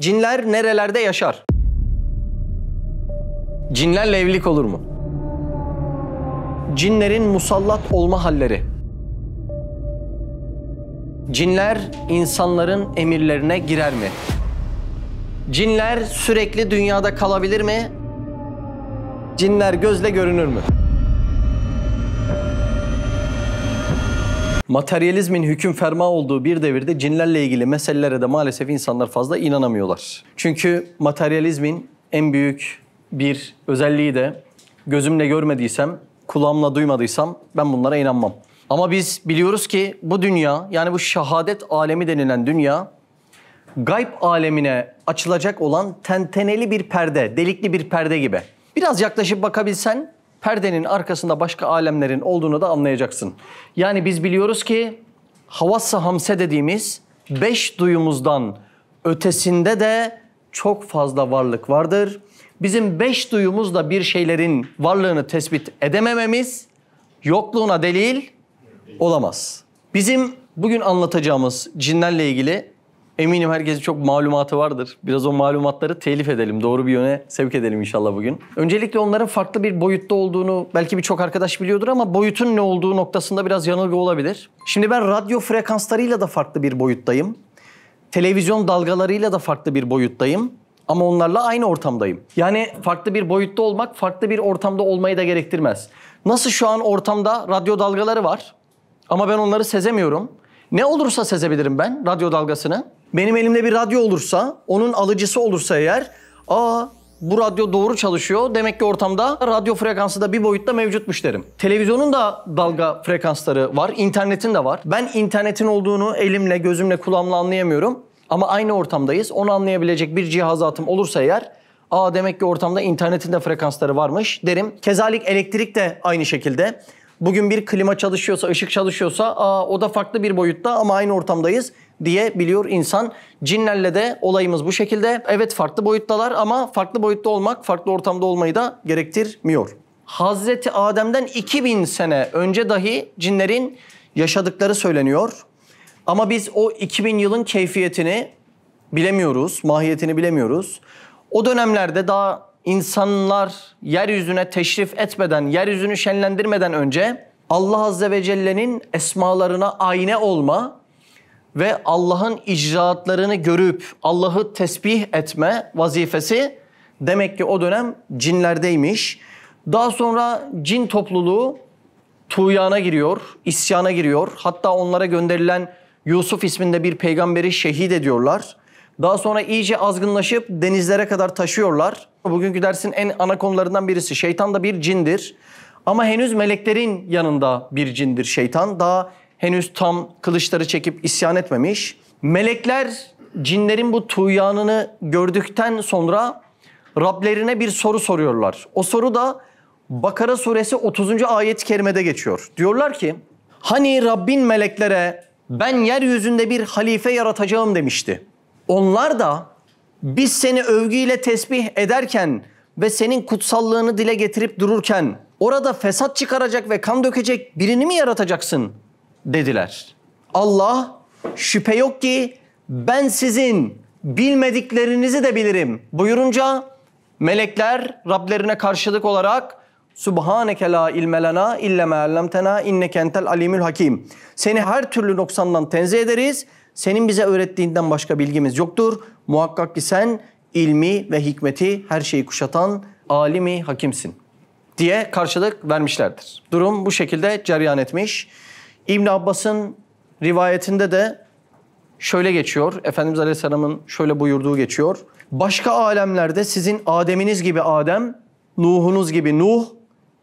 Cinler nerelerde yaşar? Cinlerle evlilik olur mu? Cinlerin musallat olma halleri. Cinler insanların emirlerine girer mi? Cinler sürekli dünyada kalabilir mi? Cinler gözle görünür mü? materyalizmin hüküm ferma olduğu bir devirde cinlerle ilgili meselelere de maalesef insanlar fazla inanamıyorlar. Çünkü materyalizmin en büyük bir özelliği de gözümle görmediysem, kulağımla duymadıysam ben bunlara inanmam. Ama biz biliyoruz ki bu dünya yani bu şahadet alemi denilen dünya gayb alemine açılacak olan tenteneli bir perde, delikli bir perde gibi. Biraz yaklaşıp bakabilsen perdenin arkasında başka alemlerin olduğunu da anlayacaksın. Yani biz biliyoruz ki havas hamse dediğimiz beş duyumuzdan ötesinde de çok fazla varlık vardır. Bizim beş duyumuzla bir şeylerin varlığını tespit edemememiz yokluğuna delil olamaz. Bizim bugün anlatacağımız cinlerle ilgili Eminim herkesin çok malumatı vardır. Biraz o malumatları telif edelim, doğru bir yöne sevk edelim inşallah bugün. Öncelikle onların farklı bir boyutta olduğunu belki birçok arkadaş biliyordur ama boyutun ne olduğu noktasında biraz yanılgı olabilir. Şimdi ben radyo frekanslarıyla da farklı bir boyuttayım. Televizyon dalgalarıyla da farklı bir boyuttayım ama onlarla aynı ortamdayım. Yani farklı bir boyutta olmak farklı bir ortamda olmayı da gerektirmez. Nasıl şu an ortamda radyo dalgaları var ama ben onları sezemiyorum. Ne olursa sezebilirim ben radyo dalgasını. Benim elimde bir radyo olursa, onun alıcısı olursa eğer, aa bu radyo doğru çalışıyor. Demek ki ortamda radyo frekansı da bir boyutta mevcutmuş derim. Televizyonun da dalga frekansları var, internetin de var. Ben internetin olduğunu elimle, gözümle, kulağımla anlayamıyorum. Ama aynı ortamdayız. Onu anlayabilecek bir cihazatım olursa eğer aa demek ki ortamda internetin de frekansları varmış derim. Kezalik elektrik de aynı şekilde. Bugün bir klima çalışıyorsa, ışık çalışıyorsa Aa, o da farklı bir boyutta ama aynı ortamdayız diye biliyor insan. Cinlerle de olayımız bu şekilde. Evet farklı boyuttalar ama farklı boyutta olmak farklı ortamda olmayı da gerektirmiyor. Hazreti Adem'den 2000 sene önce dahi cinlerin yaşadıkları söyleniyor. Ama biz o 2000 yılın keyfiyetini bilemiyoruz, mahiyetini bilemiyoruz. O dönemlerde daha insanlar yeryüzüne teşrif etmeden, yeryüzünü şenlendirmeden önce Allah Azze ve Celle'nin esmalarına ayna olma ve Allah'ın icraatlarını görüp Allah'ı tesbih etme vazifesi demek ki o dönem cinlerdeymiş. Daha sonra cin topluluğu tuğyana giriyor, isyana giriyor. Hatta onlara gönderilen Yusuf isminde bir peygamberi şehit ediyorlar. Daha sonra iyice azgınlaşıp denizlere kadar taşıyorlar. Bugünkü dersin en ana konularından birisi. Şeytan da bir cindir. Ama henüz meleklerin yanında bir cindir şeytan. Daha henüz tam kılıçları çekip isyan etmemiş. Melekler cinlerin bu tuyanını gördükten sonra Rablerine bir soru soruyorlar. O soru da Bakara suresi 30. ayet-i kerimede geçiyor. Diyorlar ki hani Rabbin meleklere ben yeryüzünde bir halife yaratacağım demişti. Onlar da biz seni övgüyle tesbih ederken ve senin kutsallığını dile getirip dururken orada fesat çıkaracak ve kan dökecek birini mi yaratacaksın dediler. Allah şüphe yok ki ben sizin bilmediklerinizi de bilirim buyurunca melekler Rablerine karşılık olarak Subhaneke la ilme lena ille me allamtena inneke entel alimül hakim. Seni her türlü noksandan tenzih ederiz senin bize öğrettiğinden başka bilgimiz yoktur. Muhakkak ki sen ilmi ve hikmeti her şeyi kuşatan alimi hakimsin diye karşılık vermişlerdir. Durum bu şekilde ceryan etmiş. İbn Abbas'ın rivayetinde de şöyle geçiyor. Efendimiz Aleyhisselam'ın şöyle buyurduğu geçiyor. Başka alemlerde sizin Adem'iniz gibi Adem, Nuh'unuz gibi Nuh,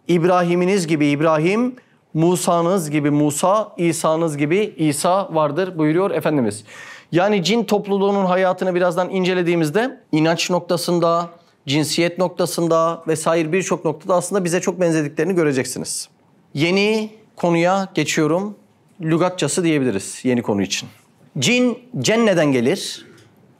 İbrahim'iniz gibi İbrahim, Musa'nız gibi Musa, İsa'nız gibi İsa vardır buyuruyor Efendimiz. Yani cin topluluğunun hayatını birazdan incelediğimizde inanç noktasında, cinsiyet noktasında vesaire birçok noktada aslında bize çok benzediklerini göreceksiniz. Yeni konuya geçiyorum. Lügatçası diyebiliriz yeni konu için. Cin cenneden gelir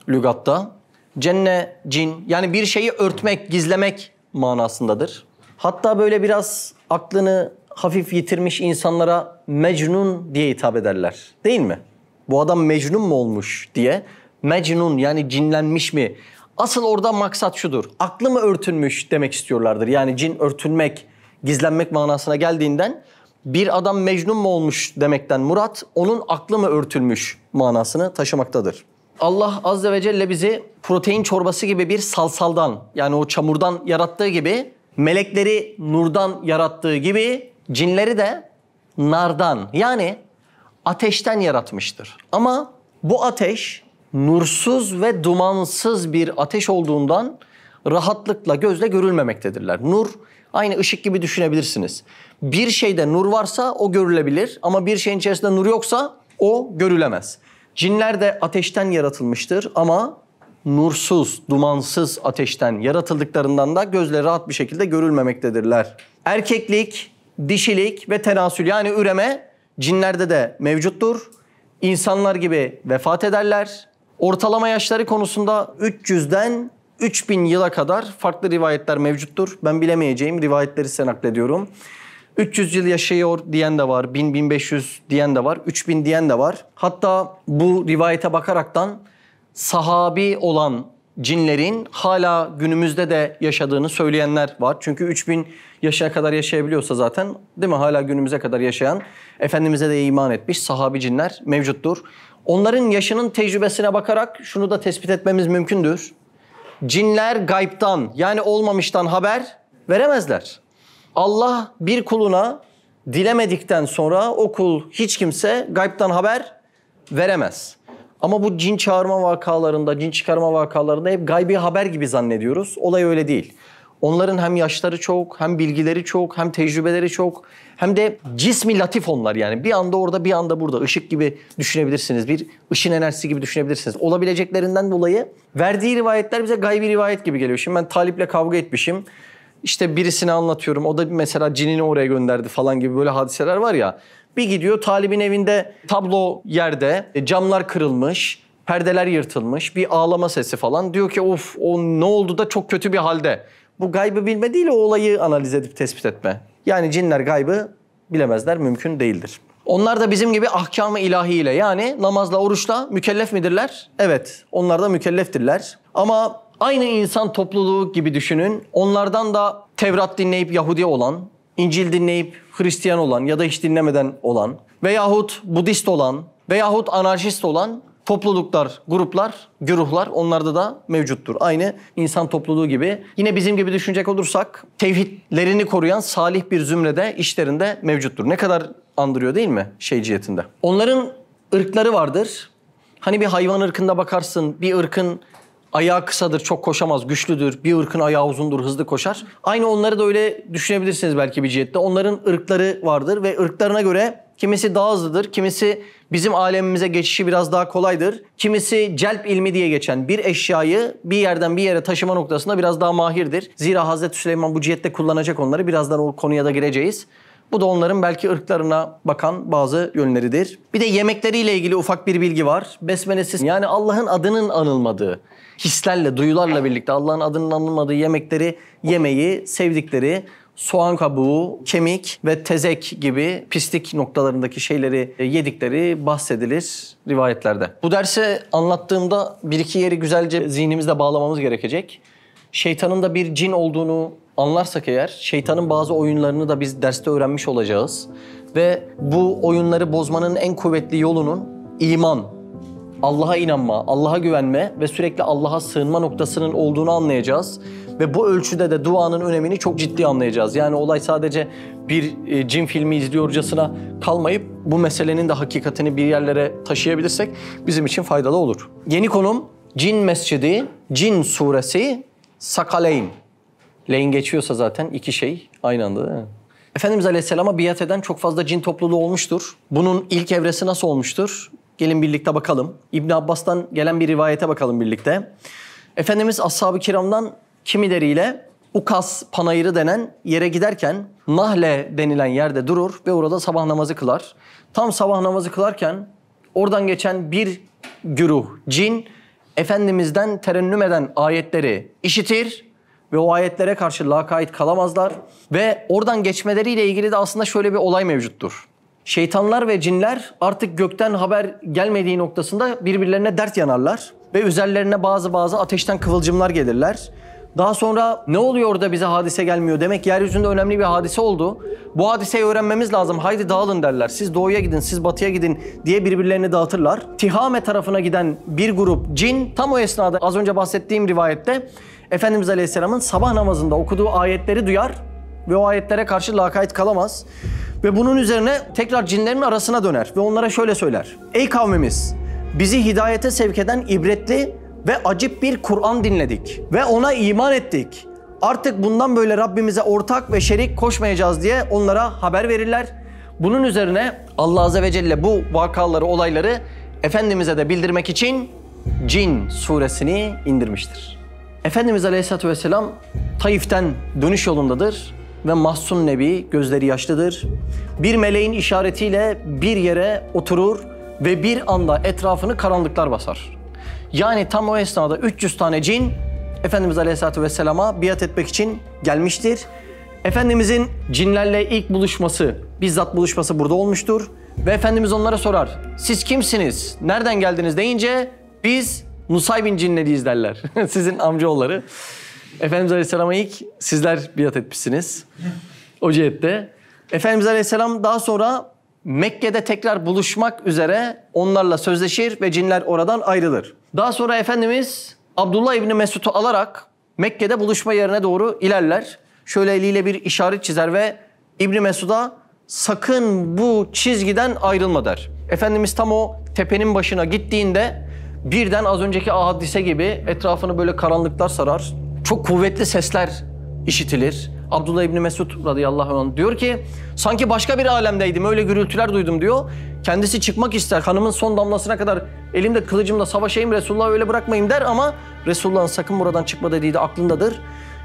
lügatta. Cenne, cin yani bir şeyi örtmek, gizlemek manasındadır. Hatta böyle biraz aklını hafif yitirmiş insanlara mecnun diye hitap ederler. Değil mi? Bu adam mecnun mu olmuş diye. Mecnun yani cinlenmiş mi? Asıl orada maksat şudur. Aklı mı örtünmüş demek istiyorlardır. Yani cin örtünmek, gizlenmek manasına geldiğinden bir adam mecnun mu olmuş demekten murat onun aklı mı örtülmüş manasını taşımaktadır. Allah azze ve celle bizi protein çorbası gibi bir salsaldan yani o çamurdan yarattığı gibi melekleri nurdan yarattığı gibi Cinleri de nardan yani ateşten yaratmıştır. Ama bu ateş nursuz ve dumansız bir ateş olduğundan rahatlıkla gözle görülmemektedirler. Nur aynı ışık gibi düşünebilirsiniz. Bir şeyde nur varsa o görülebilir ama bir şeyin içerisinde nur yoksa o görülemez. Cinler de ateşten yaratılmıştır ama nursuz, dumansız ateşten yaratıldıklarından da gözle rahat bir şekilde görülmemektedirler. Erkeklik dişilik ve tenasül yani üreme cinlerde de mevcuttur. İnsanlar gibi vefat ederler. Ortalama yaşları konusunda 300'den 3000 yıla kadar farklı rivayetler mevcuttur. Ben bilemeyeceğim rivayetleri size naklediyorum. 300 yıl yaşıyor diyen de var, 1000-1500 diyen de var, 3000 diyen de var. Hatta bu rivayete bakaraktan sahabi olan cinlerin hala günümüzde de yaşadığını söyleyenler var. Çünkü 3000 yaşa kadar yaşayabiliyorsa zaten değil mi hala günümüze kadar yaşayan Efendimiz'e de iman etmiş sahabi cinler mevcuttur. Onların yaşının tecrübesine bakarak şunu da tespit etmemiz mümkündür. Cinler gaybtan yani olmamıştan haber veremezler. Allah bir kuluna dilemedikten sonra o kul hiç kimse gaybtan haber veremez. Ama bu cin çağırma vakalarında, cin çıkarma vakalarında hep gaybi haber gibi zannediyoruz. Olay öyle değil. Onların hem yaşları çok, hem bilgileri çok, hem tecrübeleri çok, hem de cismi latif onlar yani. Bir anda orada, bir anda burada. ışık gibi düşünebilirsiniz. Bir ışın enerjisi gibi düşünebilirsiniz. Olabileceklerinden dolayı verdiği rivayetler bize gaybi rivayet gibi geliyor. Şimdi ben Talip'le kavga etmişim. İşte birisini anlatıyorum. O da mesela cinini oraya gönderdi falan gibi böyle hadiseler var ya. Bir gidiyor talibin evinde tablo yerde, e, camlar kırılmış, perdeler yırtılmış, bir ağlama sesi falan. Diyor ki of o ne oldu da çok kötü bir halde. Bu gaybı bilme değil o olayı analiz edip tespit etme. Yani cinler gaybı bilemezler, mümkün değildir. Onlar da bizim gibi ahkamı ilahiyle yani namazla, oruçla mükellef midirler? Evet, onlar da mükelleftirler. Ama aynı insan topluluğu gibi düşünün. Onlardan da Tevrat dinleyip Yahudi olan, İncil dinleyip Hristiyan olan ya da hiç dinlemeden olan veyahut Budist olan veyahut anarşist olan topluluklar, gruplar, güruhlar onlarda da mevcuttur. Aynı insan topluluğu gibi. Yine bizim gibi düşünecek olursak tevhidlerini koruyan salih bir zümrede işlerinde mevcuttur. Ne kadar andırıyor değil mi şeyciyetinde? Onların ırkları vardır. Hani bir hayvan ırkında bakarsın bir ırkın ayağı kısadır, çok koşamaz, güçlüdür, bir ırkın ayağı uzundur, hızlı koşar. Aynı onları da öyle düşünebilirsiniz belki bir cihette. Onların ırkları vardır ve ırklarına göre kimisi daha hızlıdır, kimisi bizim alemimize geçişi biraz daha kolaydır. Kimisi celp ilmi diye geçen bir eşyayı bir yerden bir yere taşıma noktasında biraz daha mahirdir. Zira Hazreti Süleyman bu cihette kullanacak onları. Birazdan o konuya da gireceğiz. Bu da onların belki ırklarına bakan bazı yönleridir. Bir de yemekleriyle ilgili ufak bir bilgi var. Besmelesiz yani Allah'ın adının anılmadığı, hislerle, duyularla birlikte Allah'ın adının anılmadığı yemekleri yemeyi sevdikleri soğan kabuğu, kemik ve tezek gibi pislik noktalarındaki şeyleri yedikleri bahsedilir rivayetlerde. Bu derse anlattığımda bir iki yeri güzelce zihnimizde bağlamamız gerekecek. Şeytanın da bir cin olduğunu anlarsak eğer şeytanın bazı oyunlarını da biz derste öğrenmiş olacağız. Ve bu oyunları bozmanın en kuvvetli yolunun iman, Allah'a inanma, Allah'a güvenme ve sürekli Allah'a sığınma noktasının olduğunu anlayacağız. Ve bu ölçüde de duanın önemini çok ciddi anlayacağız. Yani olay sadece bir e, cin filmi izliyorcasına kalmayıp bu meselenin de hakikatini bir yerlere taşıyabilirsek bizim için faydalı olur. Yeni konum Cin Mescidi, Cin Suresi, Sakaleyn. Lane geçiyorsa zaten iki şey aynı anda değil mi? Efendimiz Aleyhisselam'a biat eden çok fazla cin topluluğu olmuştur. Bunun ilk evresi nasıl olmuştur? Gelin birlikte bakalım. İbn Abbas'tan gelen bir rivayete bakalım birlikte. Efendimiz ashab-ı kiramdan kimileriyle Ukas panayırı denen yere giderken Nahle denilen yerde durur ve orada sabah namazı kılar. Tam sabah namazı kılarken oradan geçen bir güruh cin Efendimiz'den terennüm eden ayetleri işitir ve o ayetlere karşı lakayt kalamazlar ve oradan geçmeleriyle ilgili de aslında şöyle bir olay mevcuttur. Şeytanlar ve cinler artık gökten haber gelmediği noktasında birbirlerine dert yanarlar ve üzerlerine bazı bazı ateşten kıvılcımlar gelirler. Daha sonra ne oluyor da bize hadise gelmiyor? Demek yeryüzünde önemli bir hadise oldu. Bu hadiseyi öğrenmemiz lazım. Haydi dağılın derler. Siz doğuya gidin, siz batıya gidin diye birbirlerini dağıtırlar. Tihame tarafına giden bir grup cin tam o esnada az önce bahsettiğim rivayette Efendimiz Aleyhisselam'ın sabah namazında okuduğu ayetleri duyar ve o ayetlere karşı lakayt kalamaz. Ve bunun üzerine tekrar cinlerin arasına döner ve onlara şöyle söyler. Ey kavmimiz bizi hidayete sevk eden ibretli ve acip bir Kur'an dinledik ve ona iman ettik. Artık bundan böyle Rabbimize ortak ve şerik koşmayacağız diye onlara haber verirler. Bunun üzerine Allah Azze ve Celle bu vakaları, olayları Efendimiz'e de bildirmek için Cin suresini indirmiştir. Efendimiz Aleyhisselatü Vesselam Taif'ten dönüş yolundadır ve Mahsun Nebi gözleri yaşlıdır. Bir meleğin işaretiyle bir yere oturur ve bir anda etrafını karanlıklar basar. Yani tam o esnada 300 tane cin Efendimiz Aleyhisselatü Vesselam'a biat etmek için gelmiştir. Efendimizin cinlerle ilk buluşması, bizzat buluşması burada olmuştur. Ve Efendimiz onlara sorar, siz kimsiniz, nereden geldiniz deyince biz Nusaybin bin Cinnediyiz derler. Sizin amcaoğulları. Efendimiz Aleyhisselam'a ilk sizler biat etmişsiniz. O cihette. Efendimiz Aleyhisselam daha sonra Mekke'de tekrar buluşmak üzere onlarla sözleşir ve cinler oradan ayrılır. Daha sonra Efendimiz Abdullah İbni Mesud'u alarak Mekke'de buluşma yerine doğru ilerler. Şöyle eliyle bir işaret çizer ve İbni Mesud'a sakın bu çizgiden ayrılma der. Efendimiz tam o tepenin başına gittiğinde Birden az önceki ahadise gibi etrafını böyle karanlıklar sarar. Çok kuvvetli sesler işitilir. Abdullah İbni Mesud radıyallahu anh diyor ki sanki başka bir alemdeydim öyle gürültüler duydum diyor. Kendisi çıkmak ister kanımın son damlasına kadar elimde kılıcımla savaşayım Resulullah'ı öyle bırakmayayım der ama Resulullah'ın sakın buradan çıkma dediği de aklındadır.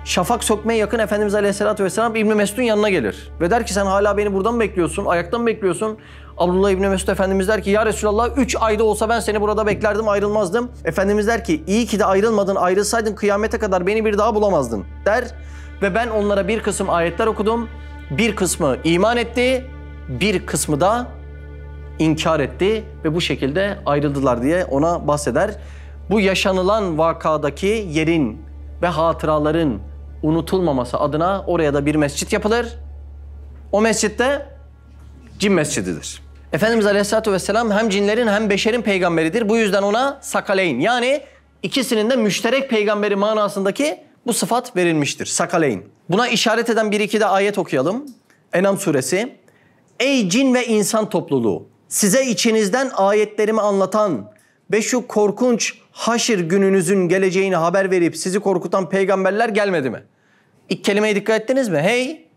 Şafak sökmeye yakın Efendimiz Aleyhisselatü Vesselam İbni Mesud'un yanına gelir. Ve der ki sen hala beni buradan mı bekliyorsun, ayaktan mı bekliyorsun? Abdullah İbni Mesud Efendimiz der ki ya Resulallah 3 ayda olsa ben seni burada beklerdim ayrılmazdım. Efendimiz der ki iyi ki de ayrılmadın ayrılsaydın kıyamete kadar beni bir daha bulamazdın der. Ve ben onlara bir kısım ayetler okudum. Bir kısmı iman etti, bir kısmı da inkar etti ve bu şekilde ayrıldılar diye ona bahseder. Bu yaşanılan vakadaki yerin ve hatıraların unutulmaması adına oraya da bir mescit yapılır. O mescitte cin mescididir. Efendimiz Aleyhisselatü Vesselam hem cinlerin hem beşerin peygamberidir. Bu yüzden ona sakaleyn yani ikisinin de müşterek peygamberi manasındaki bu sıfat verilmiştir. Sakaleyn. Buna işaret eden bir iki de ayet okuyalım. Enam suresi. Ey cin ve insan topluluğu! Size içinizden ayetlerimi anlatan ve şu korkunç haşir gününüzün geleceğini haber verip sizi korkutan peygamberler gelmedi mi? İlk kelimeye dikkat ettiniz mi? Hey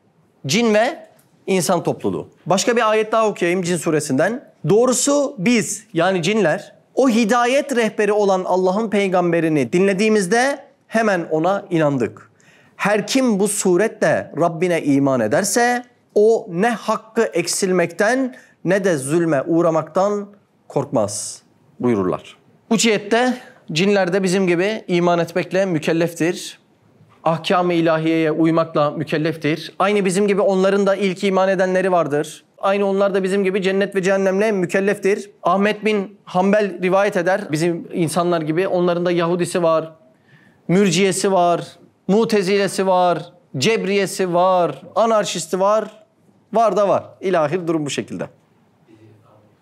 cin ve insan topluluğu. Başka bir ayet daha okuyayım Cin suresinden. Doğrusu biz yani cinler o hidayet rehberi olan Allah'ın peygamberini dinlediğimizde hemen ona inandık. Her kim bu suretle Rabbine iman ederse o ne hakkı eksilmekten ne de zulme uğramaktan korkmaz buyururlar. Bu cihette cinler de bizim gibi iman etmekle mükelleftir ahkam-ı ilahiyeye uymakla mükelleftir. Aynı bizim gibi onların da ilk iman edenleri vardır. Aynı onlar da bizim gibi cennet ve cehennemle mükelleftir. Ahmet bin Hanbel rivayet eder bizim insanlar gibi. Onların da Yahudisi var, mürciyesi var, mutezilesi var, cebriyesi var, anarşisti var. Var da var. İlahir durum bu şekilde.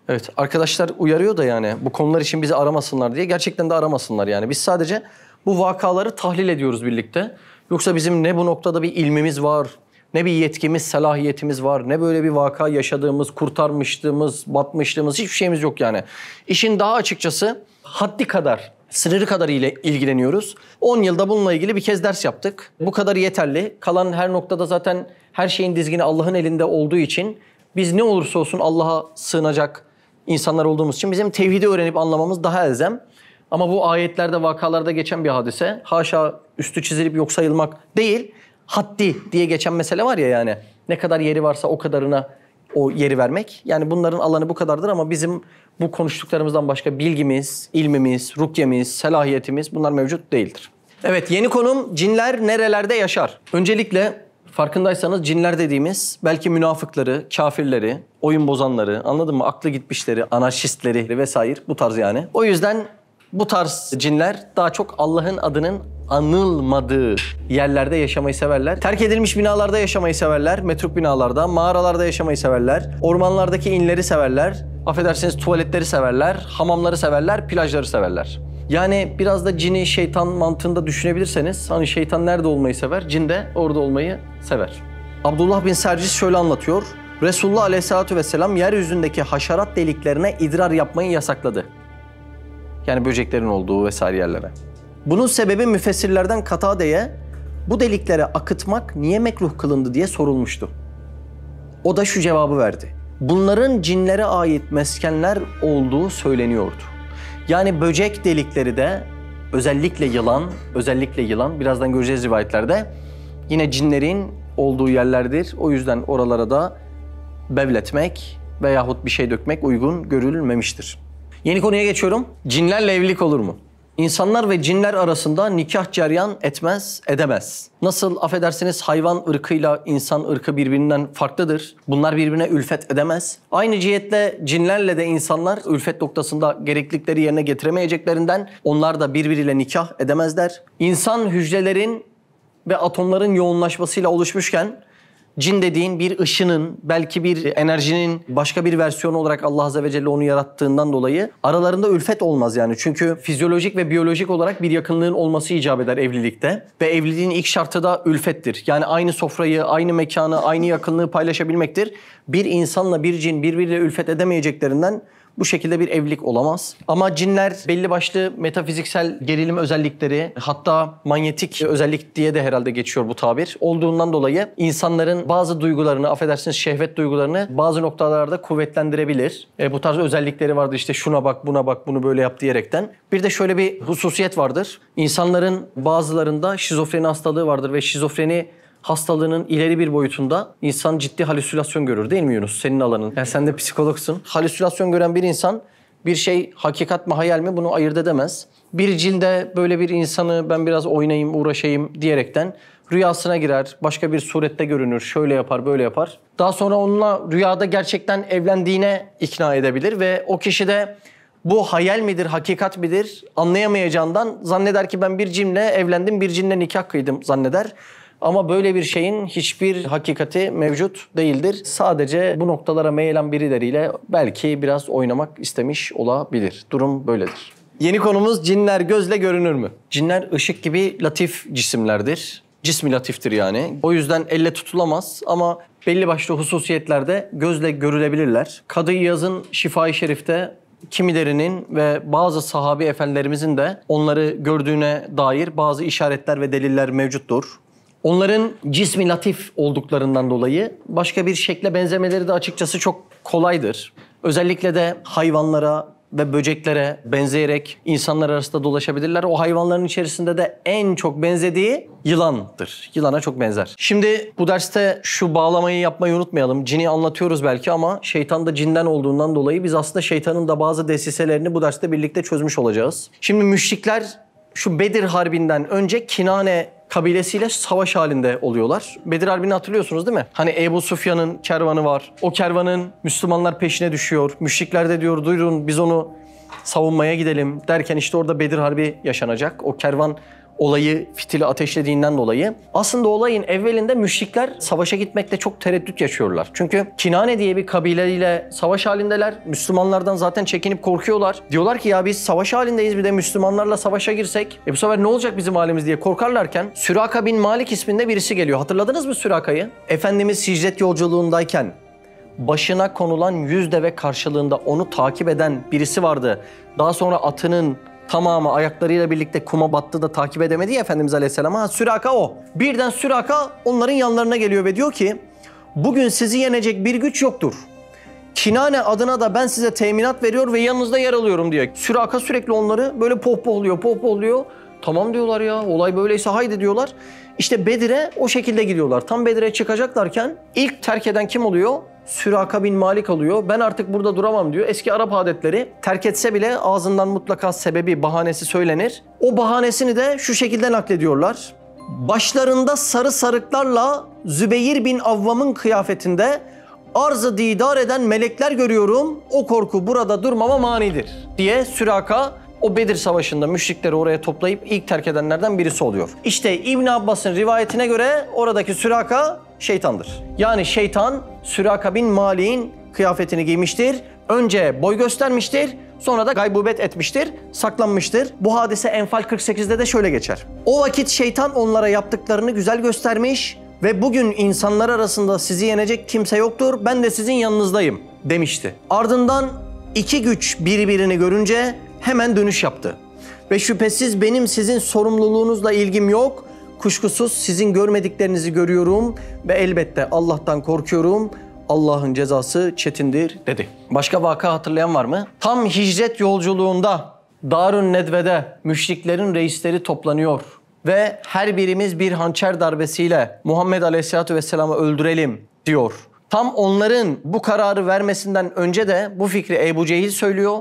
Evet arkadaşlar uyarıyor da yani bu konular için bizi aramasınlar diye. Gerçekten de aramasınlar yani. Biz sadece bu vakaları tahlil ediyoruz birlikte. Yoksa bizim ne bu noktada bir ilmimiz var, ne bir yetkimiz, selahiyetimiz var, ne böyle bir vaka yaşadığımız, kurtarmıştığımız, batmışlığımız hiçbir şeyimiz yok yani. İşin daha açıkçası haddi kadar, sınırı kadar ile ilgileniyoruz. 10 yılda bununla ilgili bir kez ders yaptık. Bu kadar yeterli. Kalan her noktada zaten her şeyin dizgini Allah'ın elinde olduğu için biz ne olursa olsun Allah'a sığınacak insanlar olduğumuz için bizim tevhidi öğrenip anlamamız daha elzem. Ama bu ayetlerde, vakalarda geçen bir hadise. Haşa üstü çizilip yok sayılmak değil. Haddi diye geçen mesele var ya yani. Ne kadar yeri varsa o kadarına o yeri vermek. Yani bunların alanı bu kadardır ama bizim bu konuştuklarımızdan başka bilgimiz, ilmimiz, rukyemiz, selahiyetimiz bunlar mevcut değildir. Evet yeni konum cinler nerelerde yaşar? Öncelikle farkındaysanız cinler dediğimiz belki münafıkları, kafirleri, oyun bozanları, anladın mı? Aklı gitmişleri, anarşistleri vesaire bu tarz yani. O yüzden bu tarz cinler daha çok Allah'ın adının anılmadığı yerlerde yaşamayı severler. Terk edilmiş binalarda yaşamayı severler, metruk binalarda, mağaralarda yaşamayı severler, ormanlardaki inleri severler, affedersiniz tuvaletleri severler, hamamları severler, plajları severler. Yani biraz da cini şeytan mantığında düşünebilirseniz hani şeytan nerede olmayı sever, cin de orada olmayı sever. Abdullah bin Sercis şöyle anlatıyor. Resulullah Aleyhisselatü Vesselam yeryüzündeki haşerat deliklerine idrar yapmayı yasakladı. Yani böceklerin olduğu vesaire yerlere. Bunun sebebi müfessirlerden Katade'ye bu deliklere akıtmak niye mekruh kılındı diye sorulmuştu. O da şu cevabı verdi. Bunların cinlere ait meskenler olduğu söyleniyordu. Yani böcek delikleri de özellikle yılan, özellikle yılan birazdan göreceğiz rivayetlerde yine cinlerin olduğu yerlerdir. O yüzden oralara da bevletmek veyahut bir şey dökmek uygun görülmemiştir. Yeni konuya geçiyorum. Cinlerle evlilik olur mu? İnsanlar ve cinler arasında nikah ceryan etmez, edemez. Nasıl affedersiniz hayvan ırkıyla insan ırkı birbirinden farklıdır. Bunlar birbirine ülfet edemez. Aynı cihetle cinlerle de insanlar ülfet noktasında gereklilikleri yerine getiremeyeceklerinden onlar da birbiriyle nikah edemezler. İnsan hücrelerin ve atomların yoğunlaşmasıyla oluşmuşken Cin dediğin bir ışının, belki bir enerjinin başka bir versiyonu olarak Allah Azze ve Celle onu yarattığından dolayı aralarında ülfet olmaz yani. Çünkü fizyolojik ve biyolojik olarak bir yakınlığın olması icap eder evlilikte. Ve evliliğin ilk şartı da ülfettir. Yani aynı sofrayı, aynı mekanı, aynı yakınlığı paylaşabilmektir. Bir insanla bir cin birbiriyle ülfet edemeyeceklerinden bu şekilde bir evlilik olamaz. Ama cinler belli başlı metafiziksel gerilim özellikleri hatta manyetik özellik diye de herhalde geçiyor bu tabir. Olduğundan dolayı insanların bazı duygularını, affedersiniz şehvet duygularını bazı noktalarda kuvvetlendirebilir. E, bu tarz özellikleri vardır işte şuna bak, buna bak, bunu böyle yap diyerekten. Bir de şöyle bir hususiyet vardır. İnsanların bazılarında şizofreni hastalığı vardır ve şizofreni hastalığının ileri bir boyutunda insan ciddi halüsinasyon görür değil mi Yunus? Senin alanın. Yani sen de psikologsun. Halüsinasyon gören bir insan bir şey hakikat mi hayal mi bunu ayırt edemez. Bir cilde böyle bir insanı ben biraz oynayayım uğraşayım diyerekten rüyasına girer, başka bir surette görünür, şöyle yapar, böyle yapar. Daha sonra onunla rüyada gerçekten evlendiğine ikna edebilir ve o kişi de bu hayal midir, hakikat midir anlayamayacağından zanneder ki ben bir cinle evlendim, bir cinle nikah kıydım zanneder. Ama böyle bir şeyin hiçbir hakikati mevcut değildir. Sadece bu noktalara meylen birileriyle belki biraz oynamak istemiş olabilir. Durum böyledir. Yeni konumuz cinler gözle görünür mü? Cinler ışık gibi latif cisimlerdir. Cismi latiftir yani. O yüzden elle tutulamaz ama belli başlı hususiyetlerde gözle görülebilirler. Kadı Yaz'ın Şifa-i Şerif'te kimilerinin ve bazı sahabi efendilerimizin de onları gördüğüne dair bazı işaretler ve deliller mevcuttur. Onların cismi latif olduklarından dolayı başka bir şekle benzemeleri de açıkçası çok kolaydır. Özellikle de hayvanlara ve böceklere benzeyerek insanlar arasında dolaşabilirler. O hayvanların içerisinde de en çok benzediği yılandır. Yılana çok benzer. Şimdi bu derste şu bağlamayı yapmayı unutmayalım. Cini anlatıyoruz belki ama şeytan da cinden olduğundan dolayı biz aslında şeytanın da bazı desiselerini bu derste birlikte çözmüş olacağız. Şimdi müşrikler şu Bedir Harbi'nden önce Kinane kabilesiyle savaş halinde oluyorlar. Bedir Harbi'ni hatırlıyorsunuz değil mi? Hani Ebu Sufyan'ın kervanı var. O kervanın Müslümanlar peşine düşüyor. Müşrikler de diyor duyurun biz onu savunmaya gidelim derken işte orada Bedir Harbi yaşanacak. O kervan olayı fitili ateşlediğinden dolayı aslında olayın evvelinde müşrikler savaşa gitmekte çok tereddüt yaşıyorlar. Çünkü Kinane diye bir kabileyle savaş halindeler. Müslümanlardan zaten çekinip korkuyorlar. Diyorlar ki ya biz savaş halindeyiz bir de Müslümanlarla savaşa girsek e bu sefer ne olacak bizim halimiz diye korkarlarken Süraka bin Malik isminde birisi geliyor. Hatırladınız mı Süraka'yı? Efendimiz hicret yolculuğundayken başına konulan yüz deve karşılığında onu takip eden birisi vardı. Daha sonra atının tamamı ayaklarıyla birlikte kuma battı da takip edemedi ya Efendimiz Aleyhisselam'a. Süraka o. Birden Süraka onların yanlarına geliyor ve diyor ki bugün sizi yenecek bir güç yoktur. Kinane adına da ben size teminat veriyor ve yanınızda yer alıyorum diyor. Süraka sürekli onları böyle pohpohluyor, pohpohluyor. Tamam diyorlar ya olay böyleyse haydi diyorlar. İşte Bedir'e o şekilde gidiyorlar. Tam Bedir'e çıkacaklarken ilk terk eden kim oluyor? Süraka bin Malik alıyor. Ben artık burada duramam diyor. Eski Arap adetleri terk etse bile ağzından mutlaka sebebi, bahanesi söylenir. O bahanesini de şu şekilde naklediyorlar. Başlarında sarı sarıklarla Zübeyir bin Avvam'ın kıyafetinde arzı didar eden melekler görüyorum. O korku burada durmama manidir diye Süraka o Bedir Savaşı'nda müşrikleri oraya toplayıp ilk terk edenlerden birisi oluyor. İşte İbn Abbas'ın rivayetine göre oradaki Süraka şeytandır. Yani şeytan Süraka bin Mali'nin kıyafetini giymiştir. Önce boy göstermiştir, sonra da gaybubet etmiştir, saklanmıştır. Bu hadise Enfal 48'de de şöyle geçer. O vakit şeytan onlara yaptıklarını güzel göstermiş ve bugün insanlar arasında sizi yenecek kimse yoktur, ben de sizin yanınızdayım demişti. Ardından iki güç birbirini görünce hemen dönüş yaptı. Ve şüphesiz benim sizin sorumluluğunuzla ilgim yok. Kuşkusuz sizin görmediklerinizi görüyorum ve elbette Allah'tan korkuyorum. Allah'ın cezası çetindir dedi. Başka vaka hatırlayan var mı? Tam hicret yolculuğunda Darun Nedve'de müşriklerin reisleri toplanıyor ve her birimiz bir hançer darbesiyle Muhammed Aleyhisselatü Vesselam'ı öldürelim diyor. Tam onların bu kararı vermesinden önce de bu fikri Ebu Cehil söylüyor.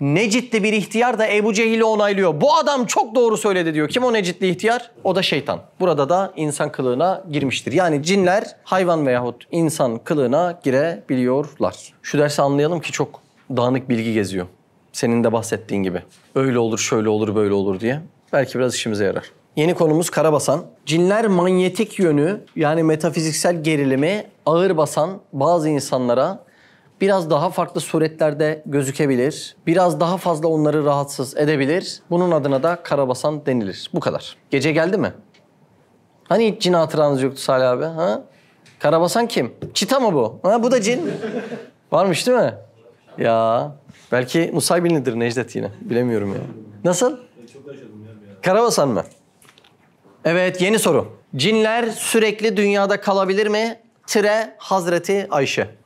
Necitli bir ihtiyar da Ebu Cehil'i onaylıyor. Bu adam çok doğru söyledi diyor. Kim o Necitli ihtiyar? O da şeytan. Burada da insan kılığına girmiştir. Yani cinler hayvan veyahut insan kılığına girebiliyorlar. Şu dersi anlayalım ki çok dağınık bilgi geziyor. Senin de bahsettiğin gibi. Öyle olur, şöyle olur, böyle olur diye. Belki biraz işimize yarar. Yeni konumuz Karabasan. Cinler manyetik yönü yani metafiziksel gerilimi ağır basan bazı insanlara biraz daha farklı suretlerde gözükebilir. Biraz daha fazla onları rahatsız edebilir. Bunun adına da karabasan denilir. Bu kadar. Gece geldi mi? Hani hiç cin hatıranız yoktu Salih abi? Ha? Karabasan kim? Çita mı bu? Ha, bu da cin. Varmış değil mi? Ya belki Nusaybinlidir Necdet yine. Bilemiyorum ya. Nasıl? Karabasan mı? Evet yeni soru. Cinler sürekli dünyada kalabilir mi? Tire Hazreti Ayşe.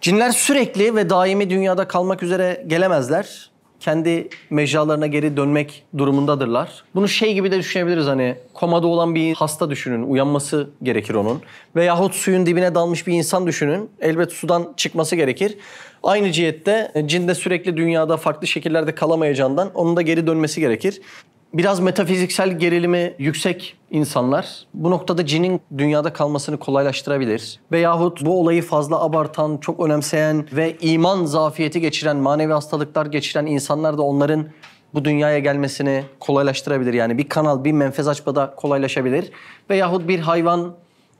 Cinler sürekli ve daimi dünyada kalmak üzere gelemezler. Kendi mecralarına geri dönmek durumundadırlar. Bunu şey gibi de düşünebiliriz hani komada olan bir hasta düşünün. Uyanması gerekir onun. Veyahut suyun dibine dalmış bir insan düşünün. Elbet sudan çıkması gerekir. Aynı cihette e, de sürekli dünyada farklı şekillerde kalamayacağından onun da geri dönmesi gerekir biraz metafiziksel gerilimi yüksek insanlar bu noktada cinin dünyada kalmasını kolaylaştırabilir. Veyahut bu olayı fazla abartan, çok önemseyen ve iman zafiyeti geçiren, manevi hastalıklar geçiren insanlar da onların bu dünyaya gelmesini kolaylaştırabilir. Yani bir kanal, bir menfez açmada kolaylaşabilir. Veyahut bir hayvan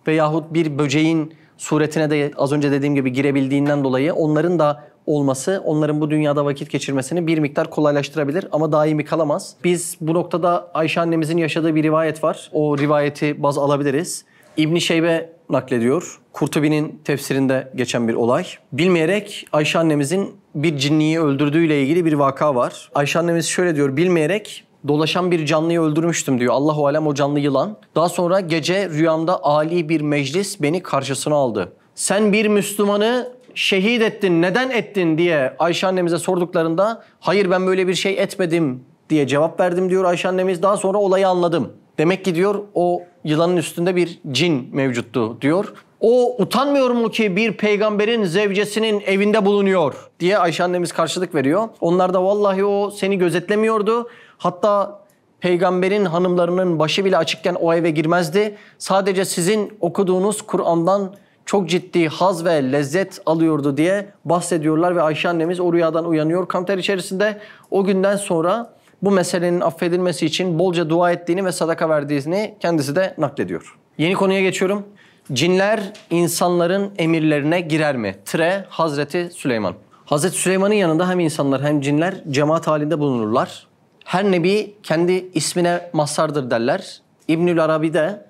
veyahut bir böceğin suretine de az önce dediğim gibi girebildiğinden dolayı onların da olması onların bu dünyada vakit geçirmesini bir miktar kolaylaştırabilir ama daimi kalamaz. Biz bu noktada Ayşe annemizin yaşadığı bir rivayet var. O rivayeti baz alabiliriz. İbni Şeybe naklediyor. Kurtubi'nin tefsirinde geçen bir olay. Bilmeyerek Ayşe annemizin bir cinniyi öldürdüğüyle ilgili bir vaka var. Ayşe annemiz şöyle diyor. Bilmeyerek dolaşan bir canlıyı öldürmüştüm diyor. Allahu alem o canlı yılan. Daha sonra gece rüyamda ali bir meclis beni karşısına aldı. Sen bir Müslümanı şehit ettin, neden ettin diye Ayşe annemize sorduklarında hayır ben böyle bir şey etmedim diye cevap verdim diyor Ayşe annemiz. Daha sonra olayı anladım. Demek ki diyor o yılanın üstünde bir cin mevcuttu diyor. O utanmıyor mu ki bir peygamberin zevcesinin evinde bulunuyor diye Ayşe annemiz karşılık veriyor. Onlar da vallahi o seni gözetlemiyordu. Hatta peygamberin hanımlarının başı bile açıkken o eve girmezdi. Sadece sizin okuduğunuz Kur'an'dan çok ciddi haz ve lezzet alıyordu diye bahsediyorlar ve Ayşe annemiz o rüyadan uyanıyor. Kamter içerisinde o günden sonra bu meselenin affedilmesi için bolca dua ettiğini ve sadaka verdiğini kendisi de naklediyor. Yeni konuya geçiyorum. Cinler insanların emirlerine girer mi? Tre Hazreti Süleyman. Hazreti Süleyman'ın yanında hem insanlar hem cinler cemaat halinde bulunurlar. Her nebi kendi ismine mazhardır derler. İbnül Arabi de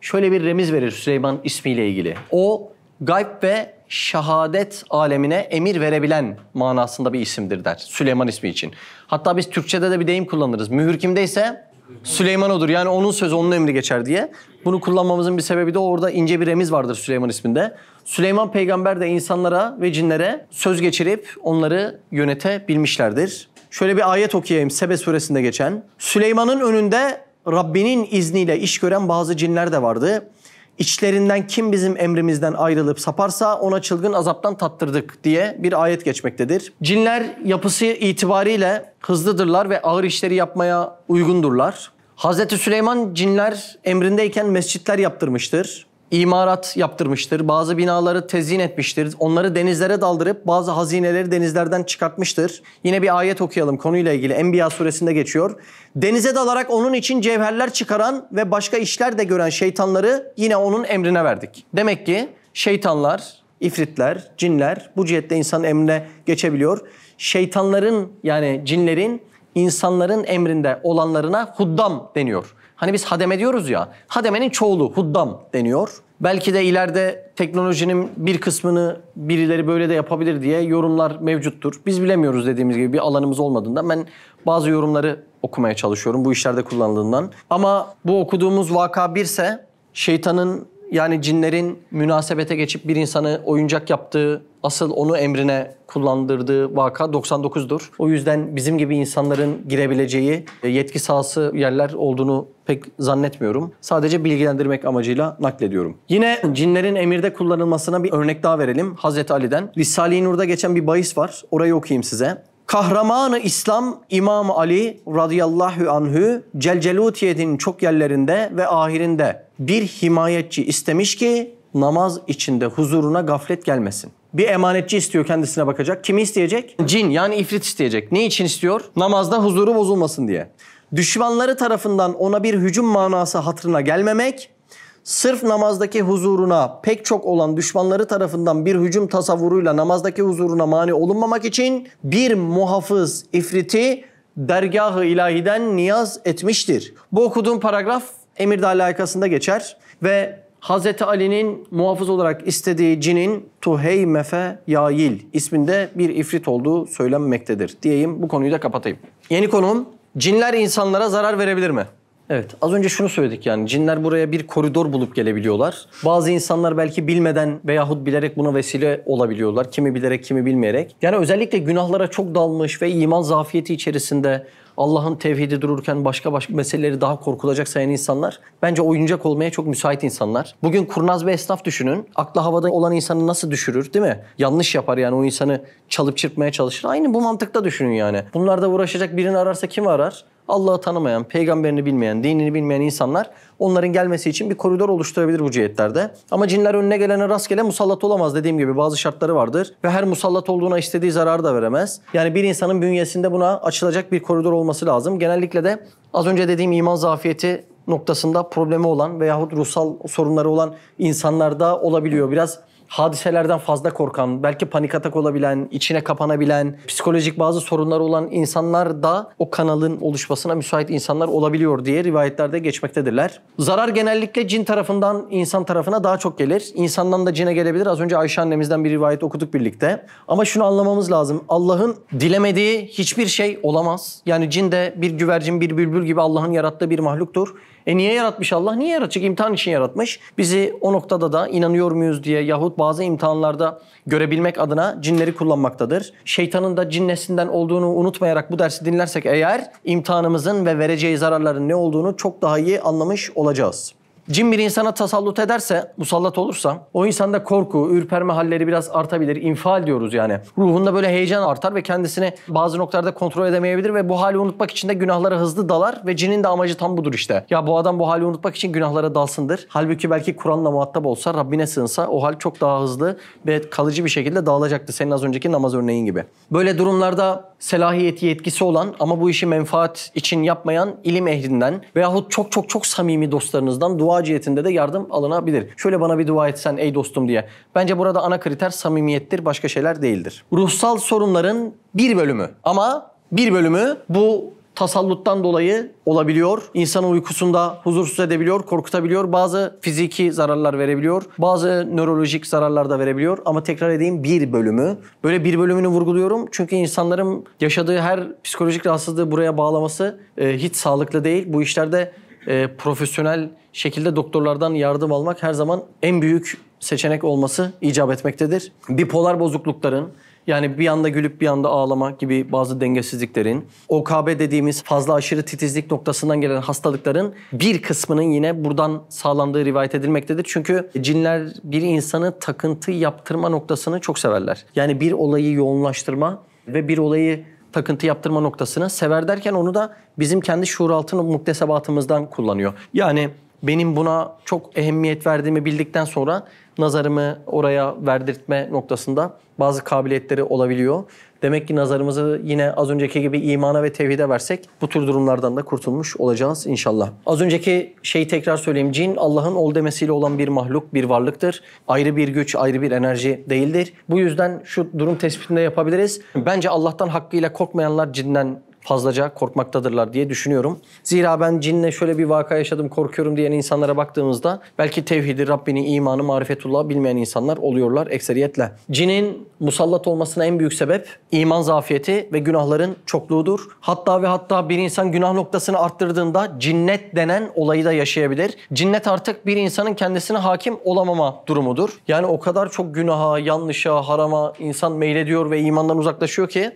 şöyle bir remiz verir Süleyman ismiyle ilgili. O gayb ve şehadet alemine emir verebilen manasında bir isimdir der Süleyman ismi için. Hatta biz Türkçede de bir deyim kullanırız. Mühür kimdeyse Süleyman odur. Yani onun sözü onun emri geçer diye. Bunu kullanmamızın bir sebebi de orada ince bir remiz vardır Süleyman isminde. Süleyman peygamber de insanlara ve cinlere söz geçirip onları yönetebilmişlerdir. Şöyle bir ayet okuyayım Sebe suresinde geçen. Süleyman'ın önünde Rabbinin izniyle iş gören bazı cinler de vardı. İçlerinden kim bizim emrimizden ayrılıp saparsa ona çılgın azaptan tattırdık diye bir ayet geçmektedir. Cinler yapısı itibariyle hızlıdırlar ve ağır işleri yapmaya uygundurlar. Hz. Süleyman cinler emrindeyken mescitler yaptırmıştır imarat yaptırmıştır. Bazı binaları tezyin etmiştir. Onları denizlere daldırıp bazı hazineleri denizlerden çıkartmıştır. Yine bir ayet okuyalım konuyla ilgili. Enbiya suresinde geçiyor. Denize dalarak onun için cevherler çıkaran ve başka işler de gören şeytanları yine onun emrine verdik. Demek ki şeytanlar, ifritler, cinler bu cihette insanın emrine geçebiliyor. Şeytanların yani cinlerin insanların emrinde olanlarına huddam deniyor. Hani biz hademe diyoruz ya. Hademenin çoğulu huddam deniyor. Belki de ileride teknolojinin bir kısmını birileri böyle de yapabilir diye yorumlar mevcuttur. Biz bilemiyoruz dediğimiz gibi bir alanımız olmadığından ben bazı yorumları okumaya çalışıyorum bu işlerde kullanıldığından. Ama bu okuduğumuz vaka birse şeytanın yani cinlerin münasebete geçip bir insanı oyuncak yaptığı, asıl onu emrine kullandırdığı vaka 99'dur. O yüzden bizim gibi insanların girebileceği e, yetki sahası yerler olduğunu pek zannetmiyorum. Sadece bilgilendirmek amacıyla naklediyorum. Yine cinlerin emirde kullanılmasına bir örnek daha verelim. Hazreti Ali'den. Risale-i Nur'da geçen bir bahis var. Orayı okuyayım size. Kahramanı İslam İmam Ali radıyallahu anhü Celcelutiyet'in çok yerlerinde ve ahirinde bir himayetçi istemiş ki namaz içinde huzuruna gaflet gelmesin. Bir emanetçi istiyor kendisine bakacak. Kimi isteyecek? Cin yani ifrit isteyecek. Ne için istiyor? Namazda huzuru bozulmasın diye. Düşmanları tarafından ona bir hücum manası hatırına gelmemek sırf namazdaki huzuruna pek çok olan düşmanları tarafından bir hücum tasavvuruyla namazdaki huzuruna mani olunmamak için bir muhafız ifriti dergahı ilahiden niyaz etmiştir. Bu okuduğum paragraf emirde alakasında geçer ve Hz. Ali'nin muhafız olarak istediği cinin Tuheymefe Yail isminde bir ifrit olduğu söylenmektedir diyeyim. Bu konuyu da kapatayım. Yeni konum cinler insanlara zarar verebilir mi? Evet az önce şunu söyledik yani cinler buraya bir koridor bulup gelebiliyorlar. Bazı insanlar belki bilmeden veyahut bilerek buna vesile olabiliyorlar. Kimi bilerek kimi bilmeyerek. Yani özellikle günahlara çok dalmış ve iman zafiyeti içerisinde Allah'ın tevhidi dururken başka başka meseleleri daha korkulacak sayan insanlar bence oyuncak olmaya çok müsait insanlar. Bugün kurnaz bir esnaf düşünün. Aklı havada olan insanı nasıl düşürür değil mi? Yanlış yapar yani o insanı çalıp çırpmaya çalışır. Aynı bu mantıkta düşünün yani. Bunlarda uğraşacak birini ararsa kim arar? Allah'ı tanımayan, peygamberini bilmeyen, dinini bilmeyen insanlar onların gelmesi için bir koridor oluşturabilir bu cihetlerde. Ama cinler önüne gelene rastgele musallat olamaz dediğim gibi bazı şartları vardır ve her musallat olduğuna istediği zararı da veremez. Yani bir insanın bünyesinde buna açılacak bir koridor olması lazım. Genellikle de az önce dediğim iman zafiyeti noktasında problemi olan veyahut ruhsal sorunları olan insanlarda olabiliyor. Biraz hadiselerden fazla korkan, belki panik atak olabilen, içine kapanabilen, psikolojik bazı sorunları olan insanlar da o kanalın oluşmasına müsait insanlar olabiliyor diye rivayetlerde geçmektedirler. Zarar genellikle cin tarafından insan tarafına daha çok gelir. İnsandan da cine gelebilir. Az önce Ayşe annemizden bir rivayet okuduk birlikte. Ama şunu anlamamız lazım. Allah'ın dilemediği hiçbir şey olamaz. Yani cin de bir güvercin, bir bülbül gibi Allah'ın yarattığı bir mahluktur. E niye yaratmış Allah? Niye yaratacak? İmtihan için yaratmış. Bizi o noktada da inanıyor muyuz diye yahut bazı imtihanlarda görebilmek adına cinleri kullanmaktadır. Şeytanın da cin olduğunu unutmayarak bu dersi dinlersek eğer imtihanımızın ve vereceği zararların ne olduğunu çok daha iyi anlamış olacağız. Cin bir insana tasallut ederse, musallat olursa o insanda korku, ürperme halleri biraz artabilir. İnfial diyoruz yani. Ruhunda böyle heyecan artar ve kendisini bazı noktalarda kontrol edemeyebilir ve bu hali unutmak için de günahlara hızlı dalar ve cinin de amacı tam budur işte. Ya bu adam bu hali unutmak için günahlara dalsındır. Halbuki belki Kur'an'la muhatap olsa, Rabbine sığınsa o hal çok daha hızlı ve kalıcı bir şekilde dağılacaktı. Senin az önceki namaz örneğin gibi. Böyle durumlarda selahiyeti yetkisi olan ama bu işi menfaat için yapmayan ilim ehlinden veyahut çok çok çok samimi dostlarınızdan dua aciyetinde de yardım alınabilir. Şöyle bana bir dua etsen ey dostum diye. Bence burada ana kriter samimiyettir, başka şeyler değildir. Ruhsal sorunların bir bölümü ama bir bölümü bu tasalluttan dolayı olabiliyor. İnsanı uykusunda huzursuz edebiliyor, korkutabiliyor. Bazı fiziki zararlar verebiliyor. Bazı nörolojik zararlar da verebiliyor. Ama tekrar edeyim bir bölümü. Böyle bir bölümünü vurguluyorum. Çünkü insanların yaşadığı her psikolojik rahatsızlığı buraya bağlaması e, hiç sağlıklı değil. Bu işlerde e, profesyonel şekilde doktorlardan yardım almak her zaman en büyük seçenek olması icap etmektedir. Bipolar bozuklukların yani bir anda gülüp bir anda ağlama gibi bazı dengesizliklerin, OKB dediğimiz fazla aşırı titizlik noktasından gelen hastalıkların bir kısmının yine buradan sağlandığı rivayet edilmektedir. Çünkü cinler bir insanı takıntı yaptırma noktasını çok severler. Yani bir olayı yoğunlaştırma ve bir olayı takıntı yaptırma noktasını Sever derken onu da bizim kendi şuur şuuraltı muktesebatımızdan kullanıyor. Yani benim buna çok ehemmiyet verdiğimi bildikten sonra nazarımı oraya verdirtme noktasında bazı kabiliyetleri olabiliyor. Demek ki nazarımızı yine az önceki gibi imana ve tevhide versek bu tür durumlardan da kurtulmuş olacağız inşallah. Az önceki şeyi tekrar söyleyeyim. Cin Allah'ın ol demesiyle olan bir mahluk, bir varlıktır. Ayrı bir güç, ayrı bir enerji değildir. Bu yüzden şu durum tespitinde yapabiliriz. Bence Allah'tan hakkıyla korkmayanlar cinden fazlaca korkmaktadırlar diye düşünüyorum. Zira ben cinle şöyle bir vaka yaşadım korkuyorum diyen insanlara baktığımızda belki tevhidi, Rabbini, imanı, marifetullah bilmeyen insanlar oluyorlar ekseriyetle. Cinin musallat olmasına en büyük sebep iman zafiyeti ve günahların çokluğudur. Hatta ve hatta bir insan günah noktasını arttırdığında cinnet denen olayı da yaşayabilir. Cinnet artık bir insanın kendisine hakim olamama durumudur. Yani o kadar çok günaha, yanlışa, harama insan meylediyor ve imandan uzaklaşıyor ki